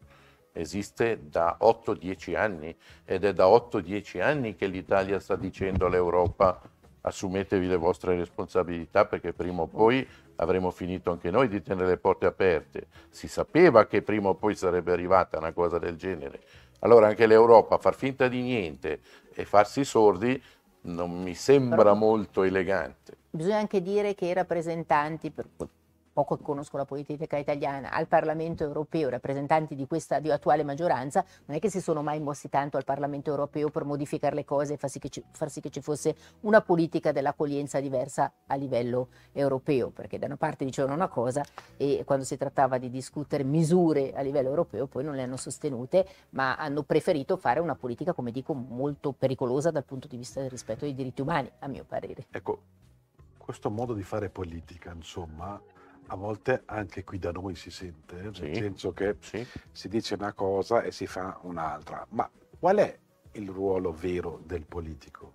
esiste da 8-10 anni ed è da 8-10 anni che l'Italia sta dicendo all'Europa assumetevi le vostre responsabilità perché prima o poi avremo finito anche noi di tenere le porte aperte. Si sapeva che prima o poi sarebbe arrivata una cosa del genere. Allora anche l'Europa far finta di niente e farsi sordi non mi sembra molto elegante. Bisogna anche dire che i rappresentanti, per poco conosco la politica italiana, al Parlamento europeo, rappresentanti di questa di attuale maggioranza, non è che si sono mai mossi tanto al Parlamento europeo per modificare le cose e far sì che ci, sì che ci fosse una politica dell'accoglienza diversa a livello europeo, perché da una parte dicevano una cosa e quando si trattava di discutere misure a livello europeo poi non le hanno sostenute, ma hanno preferito fare una politica, come dico, molto pericolosa dal punto di vista del rispetto dei diritti umani, a mio parere. Ecco, questo modo di fare politica, insomma, a volte anche qui da noi si sente, eh, nel senso che sì. si dice una cosa e si fa un'altra. Ma qual è il ruolo vero del politico?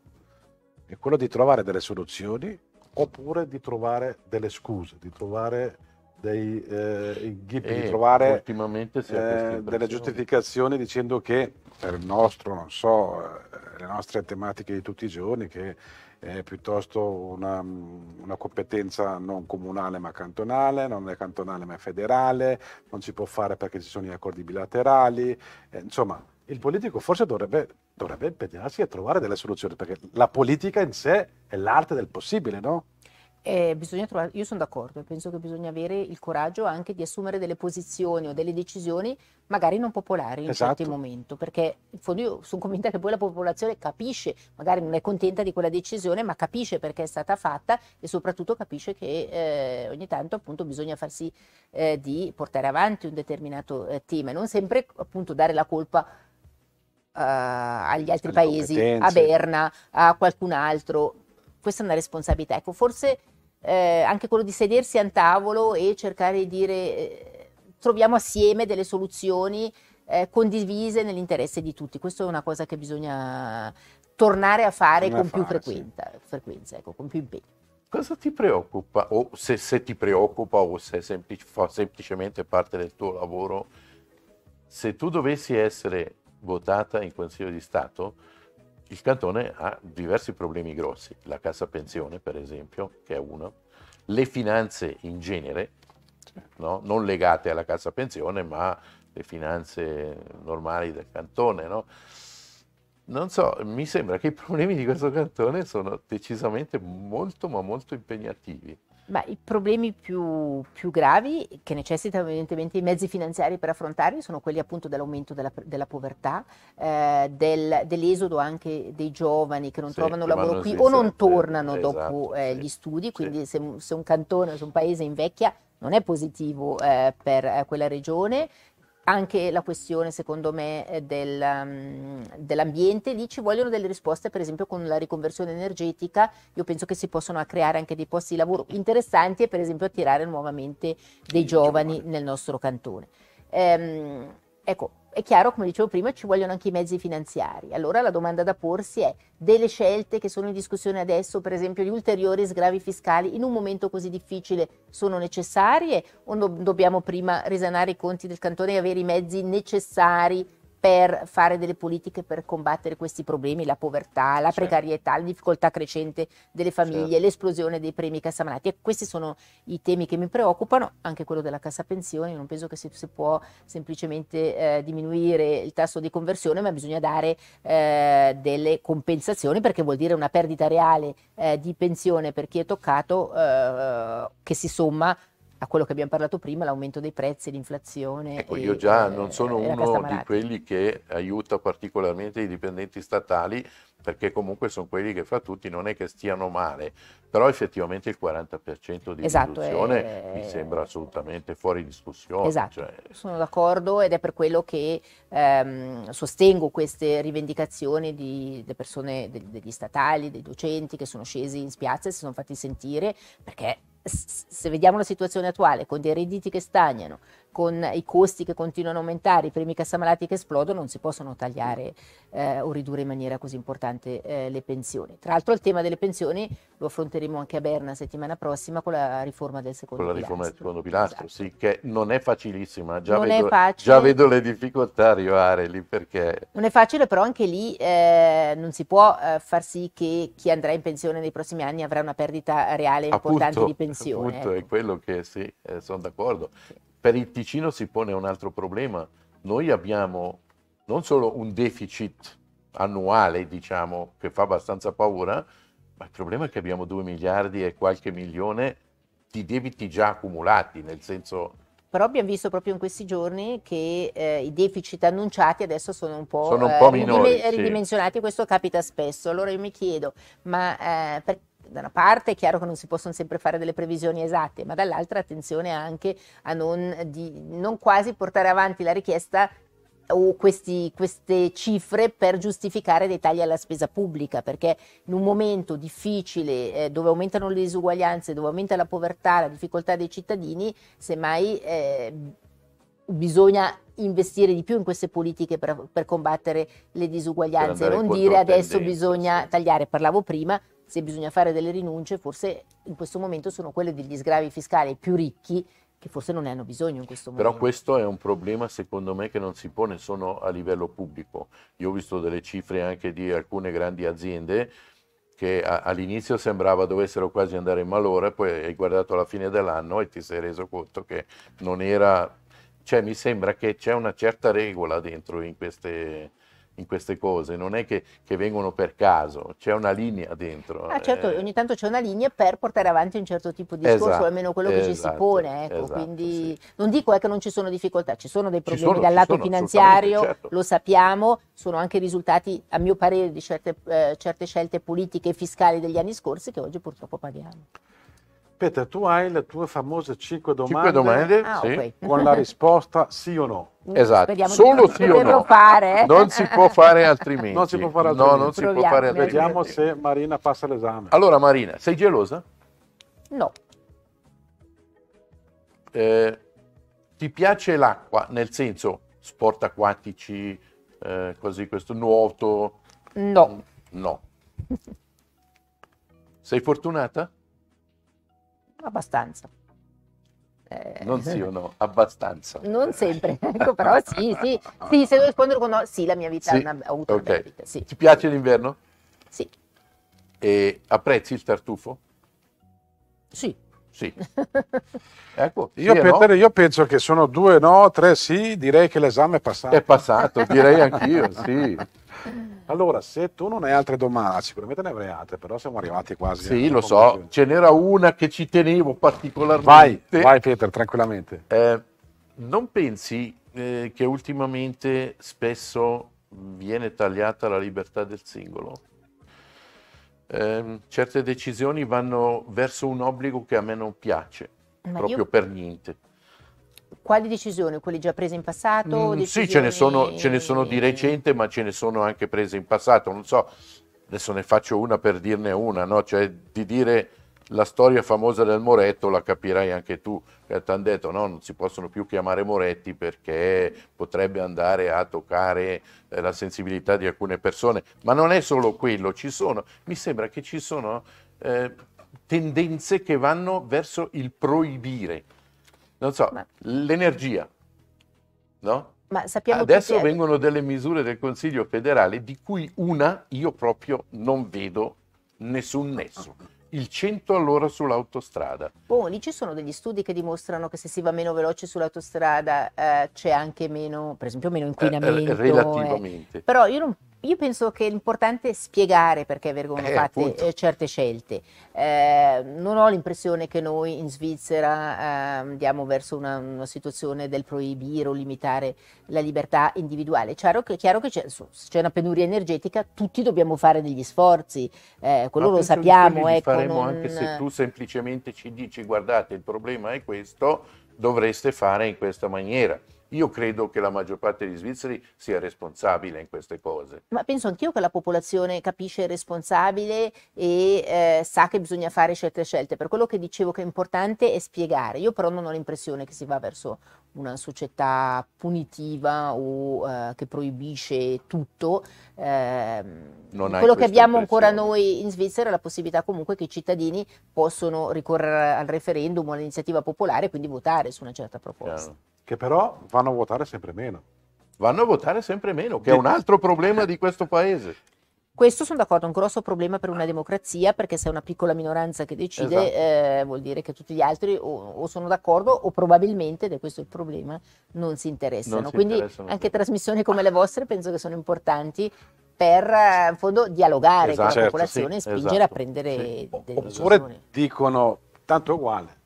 È quello di trovare delle soluzioni oppure di trovare delle scuse, di trovare dei eh, ghippi, di eh, trovare eh, delle giustificazioni dicendo che per il nostro, non so, eh, le nostre tematiche di tutti i giorni, che è piuttosto una, una, competenza non comunale ma cantonale, non è cantonale ma è federale, non si può fare perché ci sono gli accordi bilaterali, eh, insomma il politico forse dovrebbe, dovrebbe impegnarsi a trovare delle soluzioni perché la politica in sé è l'arte del possibile, no? Eh, trovare, io sono d'accordo, penso che bisogna avere il coraggio anche di assumere delle posizioni o delle decisioni magari non popolari in esatto. certi momenti, perché in fondo io sono convinta che poi la popolazione capisce, magari non è contenta di quella decisione, ma capisce perché è stata fatta e soprattutto capisce che eh, ogni tanto appunto bisogna farsi eh, di portare avanti un determinato eh, tema e non sempre appunto dare la colpa Uh, agli altri paesi, a Berna, a qualcun altro. Questa è una responsabilità. Ecco, forse eh, anche quello di sedersi a un tavolo e cercare di dire eh, troviamo assieme delle soluzioni eh, condivise nell'interesse di tutti. Questa è una cosa che bisogna tornare a fare con più frequenza, ecco, con più impegno. Cosa ti preoccupa, o se, se ti preoccupa, o se semplic- fa semplicemente parte del tuo lavoro, se tu dovessi essere votata in Consiglio di Stato, il cantone ha diversi problemi grossi, la cassa pensione per esempio, che è uno, le finanze in genere, certo. no? non legate alla cassa pensione, ma le finanze normali del cantone. No? Non so, mi sembra che i problemi di questo cantone sono decisamente molto ma molto impegnativi. Ma i problemi più, più, gravi che necessitano evidentemente i mezzi finanziari per affrontarli sono quelli appunto dell'aumento della, della povertà, eh, del, dell'esodo anche dei giovani che non sì, trovano lavoro qui o non tornano esatto, dopo eh, sì, gli studi, quindi sì. se, se, un cantone, se un paese invecchia non è positivo eh, per eh, quella regione anche la questione, secondo me, eh, del, mm, dell'ambiente, lì ci vogliono delle risposte, per esempio con la riconversione energetica, io penso che si possono creare anche dei posti di lavoro interessanti e per esempio attirare nuovamente dei giovani nel nostro cantone. Ehm, ecco, è chiaro, come dicevo prima, ci vogliono anche i mezzi finanziari. Allora la domanda da porsi è delle scelte che sono in discussione adesso, per esempio gli ulteriori sgravi fiscali, in un momento così difficile sono necessarie o no, dobbiamo prima risanare i conti del cantone e avere i mezzi necessari per fare delle politiche per combattere questi problemi, la povertà, la certo. precarietà, la difficoltà crescente delle famiglie, certo. l'esplosione dei premi cassamalati. E questi sono i temi che mi preoccupano, anche quello della cassa pensioni, non penso che si, si può semplicemente eh, diminuire il tasso di conversione, ma bisogna dare eh, delle compensazioni perché vuol dire una perdita reale eh, di pensione per chi è toccato eh, che si somma a quello che abbiamo parlato prima, l'aumento dei prezzi, l'inflazione. Ecco, e, io già eh, non sono uno di quelli che aiuta particolarmente i dipendenti statali, perché comunque sono quelli che fra tutti non è che stiano male, però effettivamente il 40% di esatto, riduzione è, mi sembra assolutamente fuori discussione. Esatto, cioè. sono d'accordo ed è per quello che ehm, sostengo queste rivendicazioni di, delle persone, degli statali, dei docenti che sono scesi in spiazza e si sono fatti sentire, perché se vediamo la situazione attuale, con dei redditi che stagnano, con i costi che continuano a aumentare, i primi cassamalati che esplodono, non si possono tagliare eh, o ridurre in maniera così importante eh, le pensioni. Tra l'altro il tema delle pensioni lo affronteremo anche a Berna settimana prossima con la riforma del secondo pilastro. Con la pilastro. riforma del secondo pilastro, esatto. sì, che non è facilissima, già vedo, già, vedo, le difficoltà arrivare lì perché... Non è facile, però anche lì eh, non si può eh, far sì che chi andrà in pensione nei prossimi anni avrà una perdita reale importante appunto, di pensione. Appunto, ecco. è quello che sì, eh, sono d'accordo. Sì per il Ticino si pone un altro problema. Noi abbiamo non solo un deficit annuale, diciamo, che fa abbastanza paura, ma il problema è che abbiamo 2 miliardi e qualche milione di debiti già accumulati, nel senso... Però abbiamo visto proprio in questi giorni che eh, i deficit annunciati adesso sono un po', sono un eh, po eh, minori, ridimensionati, sì. questo capita spesso. Allora io mi chiedo, ma eh, perché da una parte è chiaro che non si possono sempre fare delle previsioni esatte, ma dall'altra attenzione anche a non, di, non quasi portare avanti la richiesta o questi, queste cifre per giustificare dei tagli alla spesa pubblica, perché in un momento difficile eh, dove aumentano le disuguaglianze, dove aumenta la povertà, la difficoltà dei cittadini, semmai eh, bisogna investire di più in queste politiche per, per combattere le disuguaglianze, non dire adesso bisogna tagliare, parlavo prima, se bisogna fare delle rinunce, forse in questo momento sono quelle degli sgravi fiscali più ricchi che forse non ne hanno bisogno in questo momento. Però questo è un problema secondo me che non si pone solo a livello pubblico. Io ho visto delle cifre anche di alcune grandi aziende che a, all'inizio sembrava dovessero quasi andare in malora, poi hai guardato alla fine dell'anno e ti sei reso conto che non era... Cioè mi sembra che c'è una certa regola dentro in queste in queste cose, non è che, che vengono per caso, c'è una linea dentro. Ah, certo, eh, ogni tanto c'è una linea per portare avanti un certo tipo di discorso, esatto, almeno quello che esatto, ci si esatto, pone. Ecco. Esatto, Quindi sì. non dico eh, che non ci sono difficoltà, ci sono dei problemi sono, dal lato sono, finanziario, certo. lo sappiamo, sono anche risultati, a mio parere, di certe, eh, certe scelte politiche e fiscali degli anni scorsi che oggi purtroppo paghiamo. Peter, tu hai le tue famose 5 domande, 5 domande ah, okay. con la risposta sì o no. Mm, esatto, Speriamo solo sì o no. Fare. Non si può fare altrimenti. Non si può fare altrimenti. No, non Proviamo. si può fare altrimenti. Vediamo se Marina passa l'esame. Allora Marina, sei gelosa? No. Eh, ti piace l'acqua, nel senso sport acquatici, eh, così questo nuoto? No. No. Sei fortunata? Abbastanza. Eh, non sì o no, abbastanza. Non sempre, ecco, però sì, sì, sì, se devo rispondere con no, sì, la mia vita sì, ha avuto okay. una vita, sì. Ti piace l'inverno? Sì. E apprezzi il tartufo? Sì. Sì. ecco, io, sì no? io, penso che sono due no, tre sì, direi che l'esame è passato. È passato, direi anch'io, sì. Allora, se tu non hai altre domande, ah, sicuramente ne avrei altre, però siamo arrivati quasi. Sì, lo so, ce n'era una che ci tenevo particolarmente. Vai, vai Peter, tranquillamente. Eh, non pensi eh, che ultimamente spesso viene tagliata la libertà del singolo? ehm, certe decisioni vanno verso un obbligo che a me non piace, Ma proprio io... per niente. Quali decisioni? Quelle già prese in passato? Mm, decisioni... Sì, ce ne, sono, ce ne, sono, di recente, ma ce ne sono anche prese in passato. Non so, adesso ne faccio una per dirne una, no? Cioè di dire la storia famosa del Moretto la capirai anche tu, che ti hanno detto no, non si possono più chiamare Moretti perché potrebbe andare a toccare eh, la sensibilità di alcune persone, ma non è solo quello, ci sono, mi sembra che ci sono eh, tendenze che vanno verso il proibire, non so, ma... l'energia, no? Adesso è... vengono delle misure del Consiglio federale di cui una io proprio non vedo nessun nesso il 100 all'ora sull'autostrada. Oh, lì ci sono degli studi che dimostrano che se si va meno veloce sull'autostrada eh, c'è anche meno, per esempio, meno eh, eh, inquinamento. Eh, relativamente. Però io non io penso che l'importante è spiegare perché vengono eh, fatte appunto. Eh, certe scelte. Eh, non ho l'impressione che noi in Svizzera eh, andiamo verso una, una, situazione del proibire o limitare la libertà individuale. chiaro che, chiaro che c'è, c'è, una penuria energetica, tutti dobbiamo fare degli sforzi, eh, quello Ma lo sappiamo. Ecco, faremo non... anche se tu semplicemente ci dici guardate il problema è questo, dovreste fare in questa maniera. Io credo che la maggior parte degli svizzeri sia responsabile in queste cose. Ma penso anch'io che la popolazione capisce il responsabile e eh, sa che bisogna fare certe scelte. Per quello che dicevo che è importante è spiegare. Io però non ho l'impressione che si va verso una società punitiva o eh, che proibisce tutto. Eh, quello che abbiamo ancora noi in Svizzera è la possibilità comunque che i cittadini possono ricorrere al referendum, all'iniziativa popolare e quindi votare su una certa proposta. Chiaro. Che però vanno a votare sempre meno. Vanno a votare sempre meno, che è un altro problema di questo paese. Questo sono d'accordo, è un grosso problema per una democrazia perché se è una piccola minoranza che decide esatto. eh, vuol dire che tutti gli altri o, o, sono d'accordo o probabilmente, ed è questo il problema, non si interessano. Non si Quindi interessano anche più. trasmissioni come le vostre penso che sono importanti per in fondo dialogare esatto, con la esatto, popolazione certo, sì, e spingere esatto, a prendere sì. delle Oppure decisioni. dicono tanto è uguale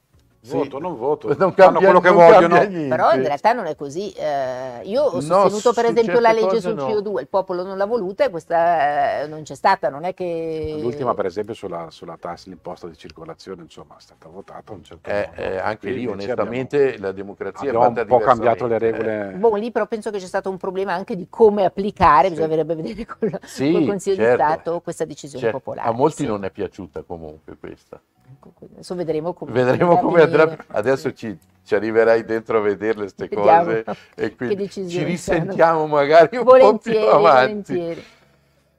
voto, sì. non voto, non cambia, fanno quello che vogliono. Però in realtà non è così. Eh, io ho sostenuto no, per esempio la legge sul CO2, il popolo non l'ha voluta e questa eh, non c'è stata, non è che... L'ultima per esempio sulla, sulla tassa, l'imposta di circolazione, insomma, è stata votata un certo eh, modo. Eh, anche Quindi lì onestamente abbiamo, la democrazia ha un po' cambiato le regole. Eh. Boh, lì però penso che c'è stato un problema anche di come applicare, sì. bisognerebbe vedere con, sì, Consiglio certo. di Stato questa decisione certo. popolare. A molti sì. non è piaciuta comunque questa. Ecco, adesso vedremo come, vedremo come andrà. Adesso ci, ci, arriverai dentro a vederle queste cose e quindi ci risentiamo magari un volentieri, po' più avanti. Volentieri.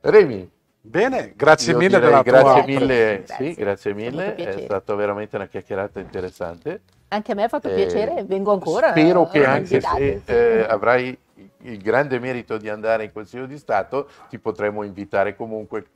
Remi. Bene, grazie Io mille della grazie tua mille, grazie. Sì, grazie mille, è, è stata veramente una chiacchierata interessante. Anche a me ha fatto eh, piacere, vengo ancora. Spero che eh, anche se eh, avrai il grande merito di andare in Consiglio di Stato, ti potremo invitare comunque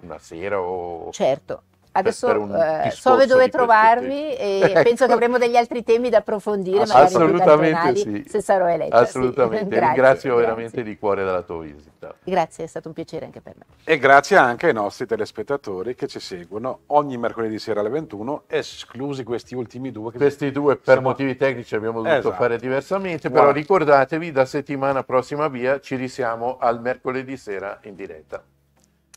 una sera o certo Adesso eh, so dove trovarmi e ecco. penso che avremo degli altri temi da approfondire, assolutamente sì. se sarò eletto. Assolutamente, sì. ringrazio grazie. veramente di cuore della tua visita. Grazie, è stato un piacere anche per me. E grazie anche ai nostri telespettatori che ci seguono ogni mercoledì sera alle 21, esclusi questi ultimi due. questi due per siamo... motivi tecnici abbiamo dovuto esatto. fare diversamente, wow. ricordatevi, da settimana prossima via ci risiamo al mercoledì sera in diretta.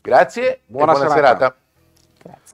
Grazie, buona, buona serata. serata. Grazie.